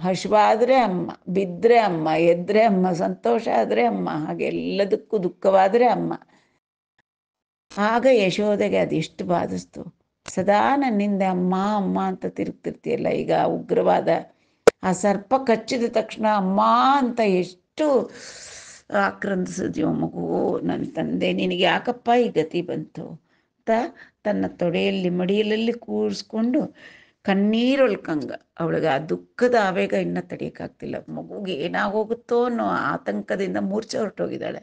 ಹಶುವಾದ್ರೆ ಅಮ್ಮ ಬಿದ್ರೆ ಅಮ್ಮ ಎದ್ರೆ ಅಮ್ಮ ಸಂತೋಷ ಆದ್ರೆ ಅಮ್ಮ ಹಾಗೆ ಎಲ್ಲದಕ್ಕೂ ದುಃಖವಾದರೆ ಅಮ್ಮ ಆಗ ಯಶೋದೆಗೆ ಅದೆಷ್ಟು ಬಾಧಿಸ್ತು ಸದಾ ನನ್ನಿಂದ ಅಮ್ಮ ಅಮ್ಮ ಅಂತ ತಿರುಗ್ತಿರ್ತೀಯಲ್ಲ ಈಗ ಉಗ್ರವಾದ ಆ ಸರ್ಪ ಕಚ್ಚಿದ ತಕ್ಷಣ ಅಮ್ಮ ಅಂತ ಎಷ್ಟು ಆಕ್ರಂದಿಸಿದ್ಯೋ ಮಗು ನನ್ನ ತಂದೆ ನಿನಗೆ ಯಾಕಪ್ಪ ಈ ಗತಿ ಬಂತು ಅಂತ ತನ್ನ ತೊಡೆಯಲ್ಲಿ ಮಡಿಯಲಲ್ಲಿ ಕೂರಿಸ್ಕೊಂಡು ಕಣ್ಣೀರೊಳ್ಕಂಗ ಅವಳಿಗೆ ಆ ದುಃಖದ ಆವೇಗ ಇನ್ನ ತಡೆಯೋಕ್ಕಾಗ್ತಿಲ್ಲ ಮಗುಗೆ ಏನಾಗೋಗುತ್ತೋ ಅನ್ನೋ ಆತಂಕದಿಂದ ಮೂರ್ಛೆ ಹೊರಟೋಗಿದ್ದಾಳೆ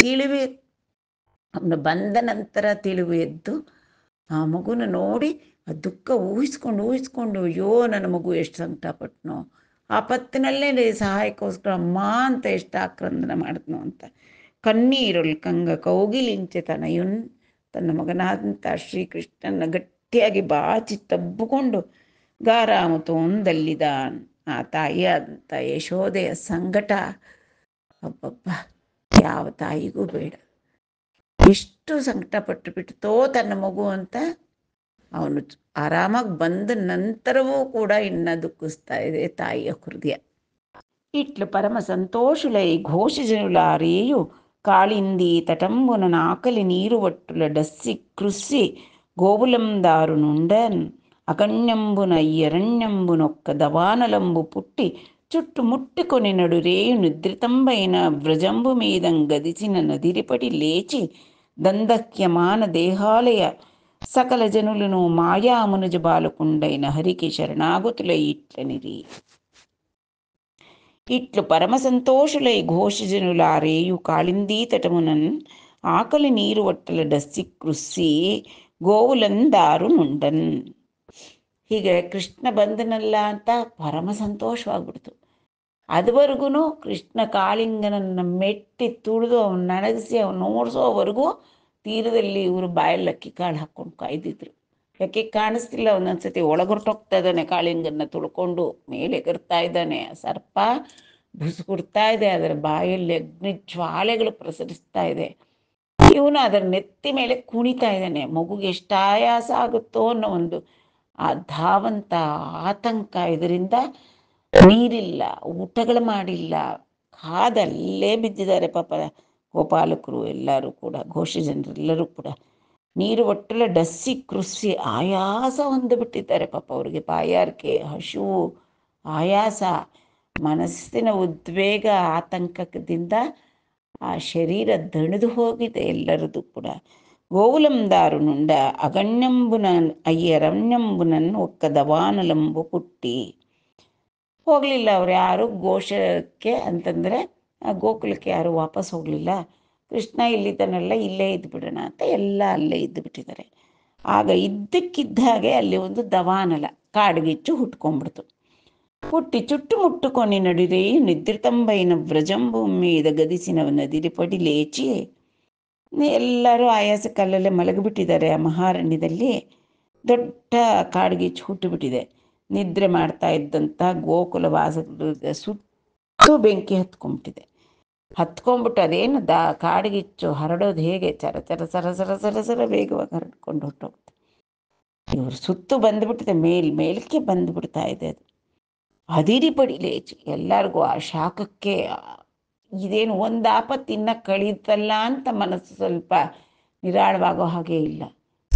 ತಿಳಿವಿ ಅವನು ಬಂದ ನಂತರ ತಿಳಿವು ಎದ್ದು ಆ ಮಗುನ ನೋಡಿ ಆ ದುಃಖ ಊಹಿಸ್ಕೊಂಡು ಊಹಿಸ್ಕೊಂಡು ಅಯ್ಯೋ ನನ್ನ ಮಗು ಎಷ್ಟು ಸಂಕಟಪಟ್ನೋ ಆ ಪತ್ತಿನಲ್ಲೇ ಸಹಾಯಕ್ಕೋಸ್ಕರ ಅಮ್ಮ ಅಂತ ಎಷ್ಟು ಆಕ್ರಂದನ ಮಾಡಿದ್ನು ಅಂತ ಕಣ್ಣೀರೊಳ್ ಕಂಗ ಕೌಗಿಲಿಂಚೆ ತನಯುನ್ ತನ್ನ ಮಗನಾದಂಥ ಶ್ರೀಕೃಷ್ಣನ ಗಟ್ಟಿಯಾಗಿ ಬಾಚಿ ತಬ್ಬಿಕೊಂಡು ಗಾರಾಮ ತೋಂದಲ್ಲಿದ ಆ ತಾಯಿ ಆದಂಥ ಯಶೋದೆಯ ಸಂಕಟ ಅಬ್ಬಬ್ಬ ಯಾವ ತಾಯಿಗೂ ಬೇಡ ಎಷ್ಟು ಎಷ್ಟು ಸಂಕಟ ಬಿಟ್ಟೋ ತನ್ನ ಮಗು ಅಂತ ಅವನು ಆರಾಮಾಗಿ ಬಂದ ನಂತರವೂ ಕೂಡ ಇನ್ನ ದುಃಖಿಸ್ತಾ ಇದೆ ತಾಯಿಯ ಹೃದಯ ఇట్లు పరమ సంతోషులై ఘోషజనులారేయు కాళింది తటంబున నాకలి నీరు వట్టుల డస్సి కృస్సి గోవులందారునుండన్ అకణ్యంబున ఎరణ్యంబునొక్క దవానలంబు పుట్టి చుట్టుముట్టుకొని నడురేయు నిద్రితంబైన వ్రజంబు మీదం గదిచిన నదిరిపడి లేచి దందక్యమాన దేహాలయ సకల జనులను మాయామునుజ బాలకుండైన హరికి శరణాగతులై ఇట్లనిది ఇట్లు పరమ సంతోషులై ఘోషజనులారేయు కాళిందీ తటమునన్ ఆకలి నీరు వట్టల డస్సి కృస్సి ಗೋವುಲಂದಾರು ನುಂಡನ್ ಹೀಗೆ ಕೃಷ್ಣ ಬಂದನಲ್ಲ ಅಂತ ಪರಮ ಸಂತೋಷವಾಗ್ಬಿಡ್ತು ಅದುವರೆಗೂ ಕೃಷ್ಣ ಕಾಳಿಂಗನನ್ನು ಮೆಟ್ಟಿ ತುಳಿದು ಅವನು ನನಗಿಸಿ ಅವನು ಓಡಿಸೋವರೆಗೂ ತೀರದಲ್ಲಿ ಇವರು ಬಾಯಲ್ಲಿ ಅಕ್ಕಿ ಕಾಳು ಹಾಕ್ಕೊಂಡು ಕಾಯ್ದಿದ್ರು ಯಾಕೆ ಕಾಣಿಸ್ತಿಲ್ಲ ಒಂದೊಂದ್ಸತಿ ಒಳಗೊರ್ಟೋಗ್ತಾ ಇದ್ದಾನೆ ಕಾಳಿಂಗನ್ನ ತುಳ್ಕೊಂಡು ಮೇಲೆ ಎಗರ್ತಾ ಇದ್ದಾನೆ ಸರ್ಪ ಬುಸುಗುಡ್ತಾ ಇದೆ ಅದರ ಬಾಯಲ್ಲಿ ಅಗ್ನಿ ಜ್ವಾಲೆಗಳು ಪ್ರಸರಿಸ್ತಾ ಇದೆ ಇವನು ಅದರ ನೆತ್ತಿ ಮೇಲೆ ಕುಣಿತಾ ಇದ್ದಾನೆ ಮಗುಗೆ ಎಷ್ಟು ಆಯಾಸ ಆಗುತ್ತೋ ಅನ್ನೋ ಒಂದು ಆ ಧಾವಂತ ಆತಂಕ ಇದರಿಂದ ನೀರಿಲ್ಲ ಊಟಗಳು ಮಾಡಿಲ್ಲ ಕಾದಲ್ಲೇ ಬಿದ್ದಿದ್ದಾರೆ ಪಾಪ ಗೋಪಾಲಕರು ಎಲ್ಲರೂ ಕೂಡ ಘೋಷ ಜನರೆಲ್ಲರೂ ಕೂಡ ನೀರು ಒಟ್ಟೆಲ್ಲ ಡಸ್ಸಿ ಕೃಷಿ ಆಯಾಸ ಬಿಟ್ಟಿದ್ದಾರೆ ಪಾಪ ಅವರಿಗೆ ಬಾಯಾರಿಕೆ ಹಸು ಆಯಾಸ ಮನಸ್ಸಿನ ಉದ್ವೇಗ ಆತಂಕದಿಂದ ಆ ಶರೀರ ದಣಿದು ಹೋಗಿದೆ ಎಲ್ಲರದು ಕೂಡ ನುಂಡ ಅಗಣ್ಯಂಬುನ ಅಯ್ಯರಣ್ಯಂಬುನನ್ನು ದವಾನಲಂಬು ಪುಟ್ಟಿ ಹೋಗಲಿಲ್ಲ ಅವ್ರು ಯಾರು ಗೋಶಕ್ಕೆ ಅಂತಂದರೆ ಗೋಕುಲಕ್ಕೆ ಯಾರು ವಾಪಸ್ ಹೋಗಲಿಲ್ಲ ಕೃಷ್ಣ ಇಲ್ಲಿದ್ದಾನೆಲ್ಲ ಇಲ್ಲೇ ಇದ್ದುಬಿಡೋಣ ಅಂತ ಎಲ್ಲ ಅಲ್ಲೇ ಇದ್ದು ಬಿಟ್ಟಿದ್ದಾರೆ ಆಗ ಇದ್ದಕ್ಕಿದ್ದ ಹಾಗೆ ಅಲ್ಲಿ ಒಂದು ದವಾನಲ ಕಾಡುಗಿಚ್ಚು ಹುಟ್ಕೊಂಡ್ಬಿಡ್ತು ಹುಟ್ಟಿ ಚುಟ್ಟು ಮುಟ್ಟುಕೊನಿ ನಡಿರಿ ನಿದ್ರಿತಂಬೈನ ವ್ರಜಂಭೂಮಿ ಗದಿಸಿನ ನದಿರಿ ಪಡಿ ಲೇಚಿ ಎಲ್ಲರೂ ಆಯಾಸ ಕಲ್ಲಲ್ಲೇ ಮಲಗಿಬಿಟ್ಟಿದ್ದಾರೆ ಆ ಮಹಾರಣ್ಯದಲ್ಲಿ ದೊಡ್ಡ ಕಾಡ್ಗಿಚ್ಚು ಹುಟ್ಟುಬಿಟ್ಟಿದೆ ನಿದ್ರೆ ಮಾಡ್ತಾ ಇದ್ದಂಥ ಗೋಕುಲ ವಾಸದ ಸುತ್ತು ಬೆಂಕಿ ಹತ್ಕೊಂಡ್ಬಿಟ್ಟಿದೆ ಹತ್ಕೊಂಡ್ಬಿಟ್ಟು ಅದೇನು ದಾ ಕಾಡಿಗಿಚ್ಚು ಹರಡೋದು ಹೇಗೆ ಚರ ಚರ ಸರ ಸರ ಸರ ಸರ ವೇಗವಾಗಿ ಹರಡ್ಕೊಂಡು ಹೊರಟೋಗ್ತದೆ ಇವರು ಸುತ್ತು ಬಂದ್ಬಿಟ್ಟಿದೆ ಮೇಲ್ ಮೇಲಕ್ಕೆ ಬಂದ್ಬಿಡ್ತಾ ಇದೆ ಅದು ಅದಿರಿ ಲೇಚಿ ಎಲ್ಲರಿಗೂ ಆ ಶಾಖಕ್ಕೆ ಇದೇನು ಒಂದು ಆಪತ್ತಿನ್ನ ಕಳೀತಲ್ಲ ಅಂತ ಮನಸ್ಸು ಸ್ವಲ್ಪ ನಿರಾಳವಾಗೋ ಹಾಗೆ ಇಲ್ಲ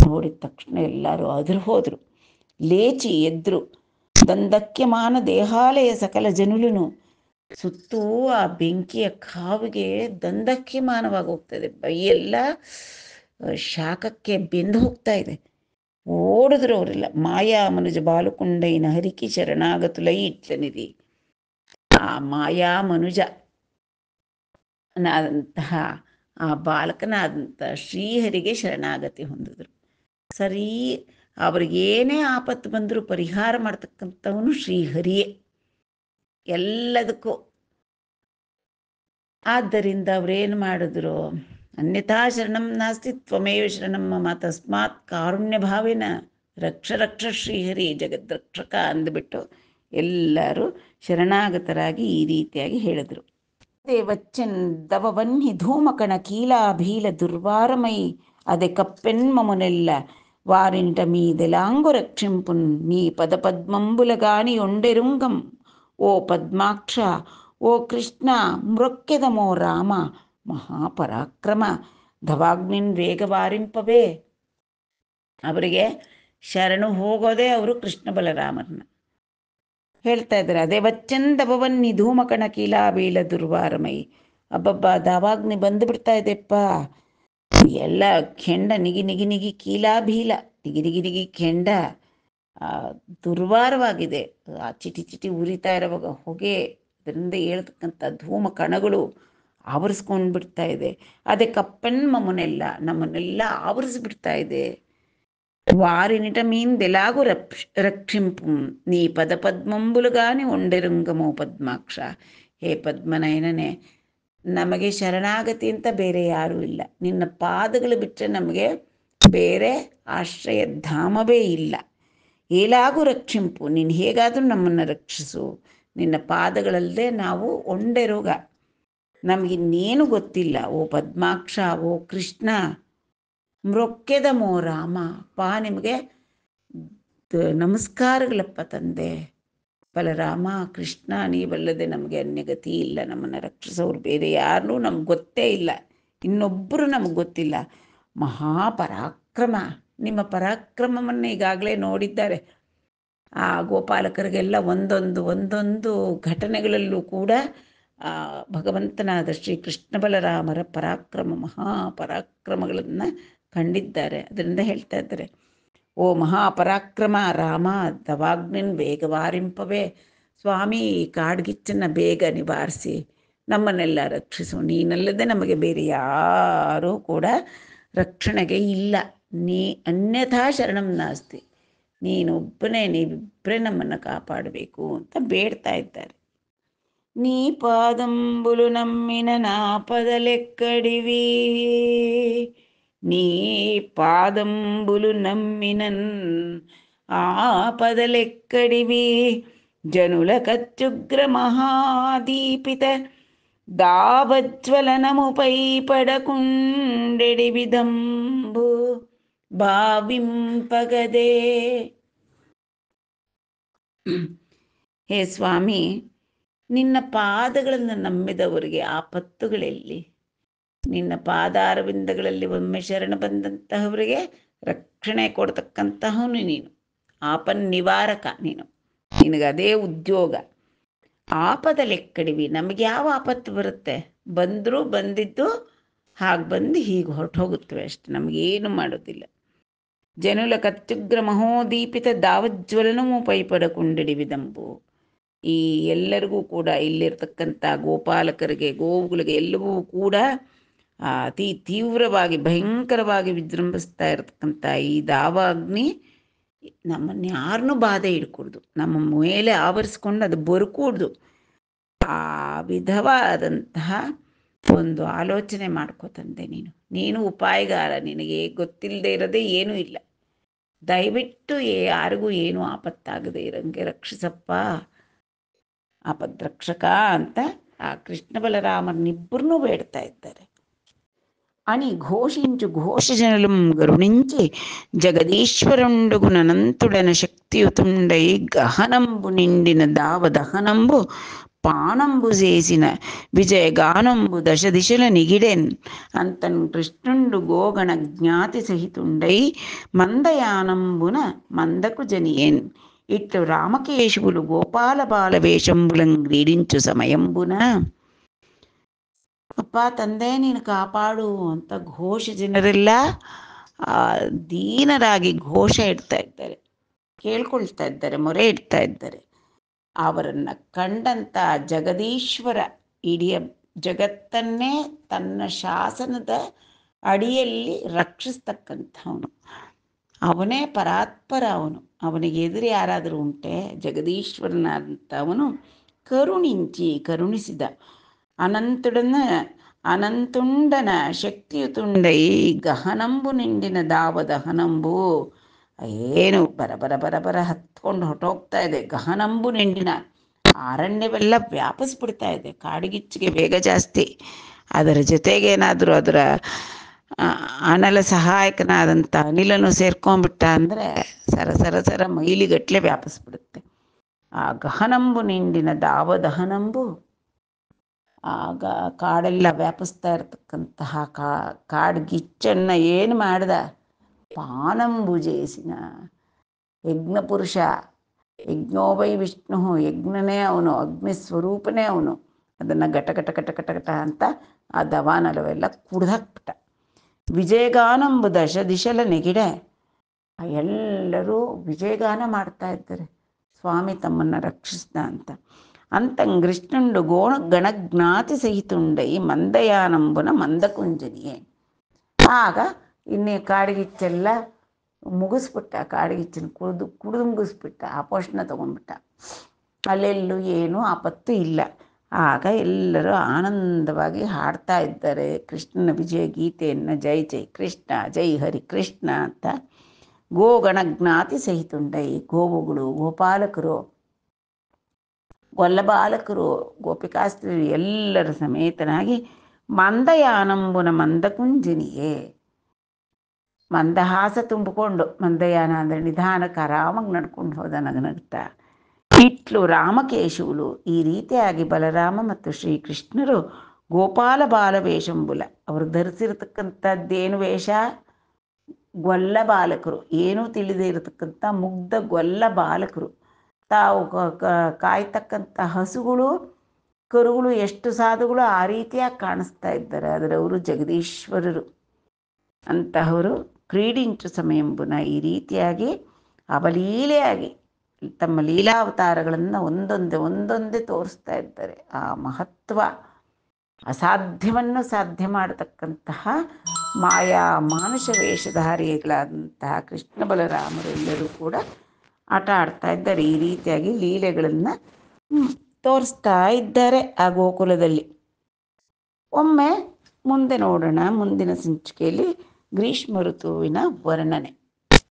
ನೋಡಿದ ತಕ್ಷಣ ಎಲ್ಲರೂ ಅದ್ರ ಹೋದರು ಲೇಚಿ ಎದ್ರು ಮಾನ ದೇಹಾಲಯ ಸಕಲ జనులను ಸುತ್ತೂ ಆ ಬೆಂಕಿಯ ಕಾವಿಗೆ ದಂದಕ್ಯಮಾನವಾಗಿ ಹೋಗ್ತದೆ ಬೈಯೆಲ್ಲ ಶಾಖಕ್ಕೆ ಬೆಂದು ಹೋಗ್ತಾ ಇದೆ ಓಡಿದ್ರು ಅವರೆಲ್ಲ ಮಾಯಾ ಮನುಜ ಬಾಲುಕೊಂಡೈನ ಹರಿಕಿ ಶರಣಾಗತುಲೈ ಇಟ್ಲನಿರಿ ಆ ಮಾಯಾ ಮನುಜ ನಾದಂತಹ ಆ ಬಾಲಕನಾದಂತಹ ಶ್ರೀಹರಿಗೆ ಶರಣಾಗತಿ ಹೊಂದಿದ್ರು ಸರಿ ಅವ್ರಿಗೇನೇ ಆಪತ್ತು ಬಂದರೂ ಪರಿಹಾರ ಮಾಡ್ತಕ್ಕಂಥವನು ಶ್ರೀಹರಿಯೇ ಎಲ್ಲದಕ್ಕೂ ಆದ್ದರಿಂದ ಅವ್ರೇನು ಮಾಡಿದ್ರು ಅನ್ಯಥಾ ಶರಣಂ ನಾಸ್ತಿ ತ್ವಮೇವ ಶರಣಮ್ಮ ತಸ್ಮಾತ್ ಕಾರುಣ್ಯ ಭಾವಿನ ರಕ್ಷ ರಕ್ಷ ಶ್ರೀಹರಿ ಜಗದ್ರಕ್ಷಕ ಅಂದ್ಬಿಟ್ಟು ಎಲ್ಲರೂ ಶರಣಾಗತರಾಗಿ ಈ ರೀತಿಯಾಗಿ ಹೇಳಿದರು ದೇವಚ್ಚನ್ ದವವನ್ನಿ ಧೂಮಕಣ ಕೀಲಾಭೀಲ ದುರ್ವಾರಮೈ ಅದೇ ಕಪ್ಪೆನ್ ಮಮುನೆಲ್ಲ వారింట మీదెలాంగు రక్షింపున్ నీ పదపద్మంబులగాని ఉండెరుంగం ఓ పద్మాక్ష ఓ కృష్ణ మృక్కెదమో రామ ಮಹಾಪರಾಕ್ರಮ ಧವಾಗ್ನಿನ್ ವೇಗವಾರಿಂಪವೇ ಅವರಿಗೆ ಶರಣು ಹೋಗೋದೇ ಅವರು ಕೃಷ್ಣ ಬಲರಾಮರನ್ನ ಹೇಳ್ತಾ ಇದ್ದಾರೆ ಅದೇ ವಚ್ಚಂದ ಭವನ್ ಧೂಮಕಣ ಕೀಲಾ ಬೀಳ ದುರ್ವಾರಮೈ ಅಬ್ಬಬ್ಬ ದಾವಾಗ್ನಿ ಬಂದು ಬಿಡ್ತಾ ಇದೆಪ್ಪ ಎಲ್ಲ ಕೆಂಡ ನಿಗಿ ನಿಗಿ ನಿಗಿ ಭೀಲ ನಿಗಿ ನಿಗಿ ನಿಗಿ ಕೆಂಡ ದುರ್ವಾರವಾಗಿದೆ ಆ ಚಿಟಿ ಚಿಟಿ ಉರಿತಾ ಇರುವಾಗ ಹೊಗೆ ಅದರಿಂದ ಹೇಳ್ತಕ್ಕಂಥ ಧೂಮ ಕಣಗಳು ಬಿಡ್ತಾ ಇದೆ ಅದೇ ಕಪ್ಪನ್ ಮಮ್ಮನೆಲ್ಲ ನಮ್ಮನ್ನೆಲ್ಲ ಆವರಿಸ್ಬಿಡ್ತಾ ಇದೆ వారినిట మీందెలాగు రక్షింపు ನೀ పద పద్మంబులుగాని ఉండెరుంగమో ಪದ್ಮಾಕ್ಷ ಹೇ ಪದ್ಮನಯನೇ ನಮಗೆ ಶರಣಾಗತಿ ಅಂತ ಬೇರೆ ಯಾರೂ ಇಲ್ಲ ನಿನ್ನ ಪಾದಗಳು ಬಿಟ್ಟರೆ ನಮಗೆ ಬೇರೆ ಆಶ್ರಯ ಧಾಮವೇ ಇಲ್ಲ ಏಲಾಗೂ ರಕ್ಷಿಂಪು ನೀನು ಹೇಗಾದರೂ ನಮ್ಮನ್ನು ರಕ್ಷಿಸು ನಿನ್ನ ಪಾದಗಳಲ್ಲದೆ ನಾವು ಒಂಡೆ ರೋಗ ನಮಗಿನ್ನೇನು ಗೊತ್ತಿಲ್ಲ ಓ ಪದ್ಮಾಕ್ಷ ಓ ಕೃಷ್ಣ ಮೃಕ್ಕೆದ ಮೋ ರಾಮ ಪಾ ನಿಮಗೆ ನಮಸ್ಕಾರಗಳಪ್ಪ ತಂದೆ ಬಲರಾಮ ಕೃಷ್ಣ ನೀವಲ್ಲದೆ ನಮಗೆ ಅನ್ಯಗತಿ ಇಲ್ಲ ನಮ್ಮನ್ನು ರಕ್ಷಿಸೋರು ಬೇರೆ ಯಾರನ್ನೂ ನಮ್ಗೆ ಗೊತ್ತೇ ಇಲ್ಲ ಇನ್ನೊಬ್ಬರು ನಮ್ಗೆ ಗೊತ್ತಿಲ್ಲ ಮಹಾಪರಾಕ್ರಮ ನಿಮ್ಮ ಪರಾಕ್ರಮವನ್ನು ಈಗಾಗಲೇ ನೋಡಿದ್ದಾರೆ ಆ ಗೋಪಾಲಕರಿಗೆಲ್ಲ ಒಂದೊಂದು ಒಂದೊಂದು ಘಟನೆಗಳಲ್ಲೂ ಕೂಡ ಭಗವಂತನಾದ ಶ್ರೀ ಕೃಷ್ಣ ಬಲರಾಮರ ಪರಾಕ್ರಮ ಮಹಾಪರಾಕ್ರಮಗಳನ್ನು ಕಂಡಿದ್ದಾರೆ ಅದರಿಂದ ಹೇಳ್ತಾ ಇದ್ದಾರೆ ಓ ಮಹಾಪರಾಕ್ರಮ ರಾಮ ದವಾಗ್ನಿನ್ ವಾರಿಂಪವೇ ಸ್ವಾಮಿ ಈ ಕಾಡ್ಗಿಚ್ಚನ್ನು ಬೇಗ ನಿವಾರಿಸಿ ನಮ್ಮನ್ನೆಲ್ಲ ರಕ್ಷಿಸು ನೀನಲ್ಲದೆ ನಮಗೆ ಬೇರೆ ಯಾರೂ ಕೂಡ ರಕ್ಷಣೆಗೆ ಇಲ್ಲ ನೀ ಅನ್ಯಥಾ ಶರಣಂ ನಾಸ್ತಿ ನೀನೊಬ್ಬನೇ ನೀವಿಬ್ಬರೇ ನಮ್ಮನ್ನು ಕಾಪಾಡಬೇಕು ಅಂತ ಬೇಡ್ತಾ ಇದ್ದಾರೆ ನೀ ಪಾದಂಬುಲು ನಮ್ಮಿನ ನಾಪದಲೆ ಕಡಿವೀ నీ పాదంబులు నమ్మినన్ ఆపదలెక్కడివి జనుల కత్యుగ్ర మహాదీపిత దావజ్వలనముపై పడకుండెడి విదంబు భావింపగదే ಹೇ ಸ್ವಾಮಿ ನಿನ್ನ ಪಾದಗಳನ್ನು ನಂಬಿದವರಿಗೆ ಆಪತ್ತುಗಳೆಲ್ಲಿ ನಿನ್ನ ಪಾದಾರವಿಂದಗಳಲ್ಲಿ ಒಮ್ಮೆ ಶರಣ ಬಂದಂತಹವರಿಗೆ ರಕ್ಷಣೆ ಕೊಡ್ತಕ್ಕಂತಹವನು ನೀನು ಆಪನ್ ನಿವಾರಕ ನೀನು ನಿನಗದೇ ಉದ್ಯೋಗ ಆಪದ ಲೆಕ್ಕಡಿವಿ ನಮಗೆ ಯಾವ ಆಪತ್ತು ಬರುತ್ತೆ ಬಂದರೂ ಬಂದಿದ್ದು ಹಾಗೆ ಬಂದು ಹೀಗೆ ಹೊರಟು ಹೋಗುತ್ತವೆ ಅಷ್ಟೆ ಏನು ಮಾಡೋದಿಲ್ಲ ಜನುಲ ಕತ್ಯುಗ್ರ ಮಹೋದೀಪಿತ ದಾವಜ್ವಲನಮೂ ದಂಬು ಈ ಎಲ್ಲರಿಗೂ ಕೂಡ ಇಲ್ಲಿರ್ತಕ್ಕಂಥ ಗೋಪಾಲಕರಿಗೆ ಗೋವುಗಳಿಗೆ ಎಲ್ಲವೂ ಕೂಡ ಅತಿ ತೀವ್ರವಾಗಿ ಭಯಂಕರವಾಗಿ ವಿಜೃಂಭಿಸ್ತಾ ಇರತಕ್ಕಂಥ ಈ ದಾವಾಗ್ನಿ ನಮ್ಮನ್ನ ಯಾರನ್ನೂ ಬಾಧೆ ಇಡ್ಕೂಡ್ದು ನಮ್ಮ ಮೇಲೆ ಆವರಿಸ್ಕೊಂಡು ಅದು ಬರ್ಕೂಡ್ದು ಆ ವಿಧವಾದಂತಹ ಒಂದು ಆಲೋಚನೆ ಮಾಡ್ಕೋತಂದೆ ನೀನು ನೀನು ಉಪಾಯಗಾರ ನಿನಗೆ ಗೊತ್ತಿಲ್ಲದೆ ಇರೋದೇ ಏನೂ ಇಲ್ಲ ದಯವಿಟ್ಟು ಯಾರಿಗೂ ಏನೂ ಆಪತ್ತಾಗದೆ ಇರಂಗೆ ರಕ್ಷಿಸಪ್ಪ ರಕ್ಷಕ ಅಂತ ಆ ಕೃಷ್ಣ ಬಲರಾಮರನ್ನಿಬ್ಬರನ್ನೂ ಬೇಡ್ತಾ ಇದ್ದಾರೆ అని ఘోషించు ఘోషజనులు గరుణించి జగదీశ్వరుండుగునంతుడన శక్తియుతుండై గహనంబు నిండిన దావ దహనంబు పానంబు చేసిన విజయగానంబు దశ దిశల నిగిడెన్ అంతన్ కృష్ణుండు గోగణ జ్ఞాతి సహితుండై మందయానంబున మందకు జనియేన్ ఇట్లు రామకేశవులు గోపాల బాల వేషంబులం క్రీడించు సమయంబున ಅಪ್ಪ ತಂದೆ ನೀನು ಕಾಪಾಡು ಅಂತ ಘೋಷ ಜನರೆಲ್ಲ ದೀನರಾಗಿ ಘೋಷ ಇಡ್ತಾ ಇದ್ದಾರೆ ಕೇಳ್ಕೊಳ್ತಾ ಇದ್ದಾರೆ ಮೊರೆ ಇಡ್ತಾ ಇದ್ದಾರೆ ಅವರನ್ನ ಕಂಡಂತ ಜಗದೀಶ್ವರ ಇಡೀ ಜಗತ್ತನ್ನೇ ತನ್ನ ಶಾಸನದ ಅಡಿಯಲ್ಲಿ ರಕ್ಷಿಸ್ತಕ್ಕಂಥವನು ಅವನೇ ಪರಾತ್ಪರ ಅವನು ಅವನಿಗೆ ಎದುರು ಯಾರಾದರೂ ಉಂಟೆ ಜಗದೀಶ್ವರನಾದಂಥವನು ಕರುಣಿಂಚಿ ಕರುಣಿಸಿದ ಶಕ್ತಿಯು ತುಂಡ ಈ ಗಹನಂಬು ನಿಂಡಿನ ದಾವ ದಹನಂಬು ಏನು ಬರ ಬರಬರ ಹತ್ಕೊಂಡು ಹೊಟ್ಟೋಗ್ತಾ ಇದೆ ಗಹನಂಬು ನಿಂಡಿನ ಅರಣ್ಯವೆಲ್ಲ ವ್ಯಾಪಿಸ್ಬಿಡ್ತಾ ಇದೆ ಕಾಡಿಗಿಚ್ಚಿಗೆ ಬೇಗ ಜಾಸ್ತಿ ಅದರ ಜೊತೆಗೇನಾದರೂ ಅದರ ಅನಲ ಸಹಾಯಕನಾದಂಥ ಅನಿಲನು ಸೇರ್ಕೊಂಡ್ಬಿಟ್ಟ ಅಂದರೆ ಸರ ಸರ ಸರ ಮೈಲಿಗಟ್ಟಲೆ ವ್ಯಾಪಿಸ್ಬಿಡುತ್ತೆ ಆ ಗಹನಂಬು ನಿಂಡಿನ ದಾವದಹನಂಬು ಆಗ ಕಾಡೆಲ್ಲ ವ್ಯಾಪಿಸ್ತಾ ಇರ್ತಕ್ಕಂತಹ ಕಾ ಗಿಚ್ಚನ್ನು ಏನು ಮಾಡ್ದ ಪಾನಂಬುಜೇಸಿನ ಯಜ್ಞ ಪುರುಷ ಯಜ್ಞೋವೈ ವಿಷ್ಣು ಯಜ್ಞನೇ ಅವನು ಅಗ್ನಿ ಸ್ವರೂಪನೇ ಅವನು ಅದನ್ನು ಘಟ ಘಟ ಅಂತ ಆ ದವಾನಲವೆಲ್ಲ ಕುಡ್ದಾಕ್ಬಿಟ್ಟ ವಿಜಯಗಾನಂಬ ದಶ ದಿಶಲ ನೆಗಿಡೆ ಎಲ್ಲರೂ ವಿಜಯಗಾನ ಮಾಡ್ತಾ ಇದ್ದಾರೆ ಸ್ವಾಮಿ ತಮ್ಮನ್ನು ರಕ್ಷಿಸ್ದ ಅಂತ అంతంకృష్ణుండు గోణ గణజ్ఞాతి సహితుండై మందయానంబున మందకుంజనియే ಆಗ ಇನ್ನೇ ಕಾಡಿಗಿಚ್ಚೆಲ್ಲ ಮುಗಿಸ್ಬಿಟ್ಟ ಕಾಡಿಗಿಚ್ಚನ ಕುಡಿದು ಕುಡಿದು ಮುಗಿಸ್ಬಿಟ್ಟ ಆ ಪೋಷಣ ತೊಗೊಂಡ್ಬಿಟ್ಟ ಅಲ್ಲೆಲ್ಲೂ ಏನೂ ಆಪತ್ತು ಇಲ್ಲ ಆಗ ಎಲ್ಲರೂ ಆನಂದವಾಗಿ ಹಾಡ್ತಾ ಇದ್ದಾರೆ ಕೃಷ್ಣನ ವಿಜಯ ಗೀತೆಯನ್ನು ಜೈ ಜೈ ಕೃಷ್ಣ ಜೈ ಹರಿ ಕೃಷ್ಣ ಅಂತ ಗೋ ಗೋಗಣಜ್ಞಾತಿ ಸಹಿತುಂಡೈ ಗೋವುಗಳು ಗೋಪಾಲಕರು ಗೊಲ್ಲ ಬಾಲಕರು ಗೋಪಿಕಾಸ್ತ್ರೀಯರು ಎಲ್ಲರ ಸಮೇತನಾಗಿ ಮಂದಯಾನಂಬುನ ಮಂದಕುಂಜಿನಿಯೇ ಮಂದಹಾಸ ತುಂಬಿಕೊಂಡು ಮಂದಯಾನ ಅಂದರೆ ನಿಧಾನ ಕರಾಮಾಗಿ ನಡ್ಕೊಂಡು ಹೋದ ನಗನಗ್ತಾ ಇಟ್ಲು ರಾಮಕೇಶವುಲು ಈ ರೀತಿಯಾಗಿ ಬಲರಾಮ ಮತ್ತು ಶ್ರೀಕೃಷ್ಣರು ಗೋಪಾಲ ಬಾಲ ವೇಷಂಬುಲ ಅವರು ಧರಿಸಿರತಕ್ಕಂಥದ್ದೇನು ವೇಷ ಗೊಲ್ಲ ಬಾಲಕರು ಏನೂ ತಿಳಿದಿರತಕ್ಕಂಥ ಮುಗ್ಧ ಗೊಲ್ಲ ಬಾಲಕರು ತಾವು ಕಾಯ್ತಕ್ಕಂಥ ಹಸುಗಳು ಕರುಗಳು ಎಷ್ಟು ಸಾಧುಗಳು ಆ ರೀತಿಯಾಗಿ ಕಾಣಿಸ್ತಾ ಇದ್ದಾರೆ ಆದರೆ ಅವರು ಜಗದೀಶ್ವರರು ಅಂತಹವರು ಸಮಯ ಸಮಯಂಬುನ ಈ ರೀತಿಯಾಗಿ ಅವಲೀಲೆಯಾಗಿ ತಮ್ಮ ಲೀಲಾವತಾರಗಳನ್ನು ಒಂದೊಂದೇ ಒಂದೊಂದೇ ತೋರಿಸ್ತಾ ಇದ್ದಾರೆ ಆ ಮಹತ್ವ ಅಸಾಧ್ಯವನ್ನು ಸಾಧ್ಯ ಮಾಡತಕ್ಕಂತಹ ಮಾಯಾ ಮಾನುಷ ವೇಷಧಾರಿಗಳಾದಂತಹ ಕೃಷ್ಣ ಎಲ್ಲರೂ ಕೂಡ ಆಟ ಆಡ್ತಾ ಇದ್ದಾರೆ ಈ ರೀತಿಯಾಗಿ ಲೀಲೆಗಳನ್ನು ತೋರಿಸ್ತಾ ಇದ್ದಾರೆ ಆ ಗೋಕುಲದಲ್ಲಿ ಒಮ್ಮೆ ಮುಂದೆ ನೋಡೋಣ ಮುಂದಿನ ಸಂಚಿಕೆಯಲ್ಲಿ ಗ್ರೀಷ್ಮ ಋತುವಿನ ವರ್ಣನೆ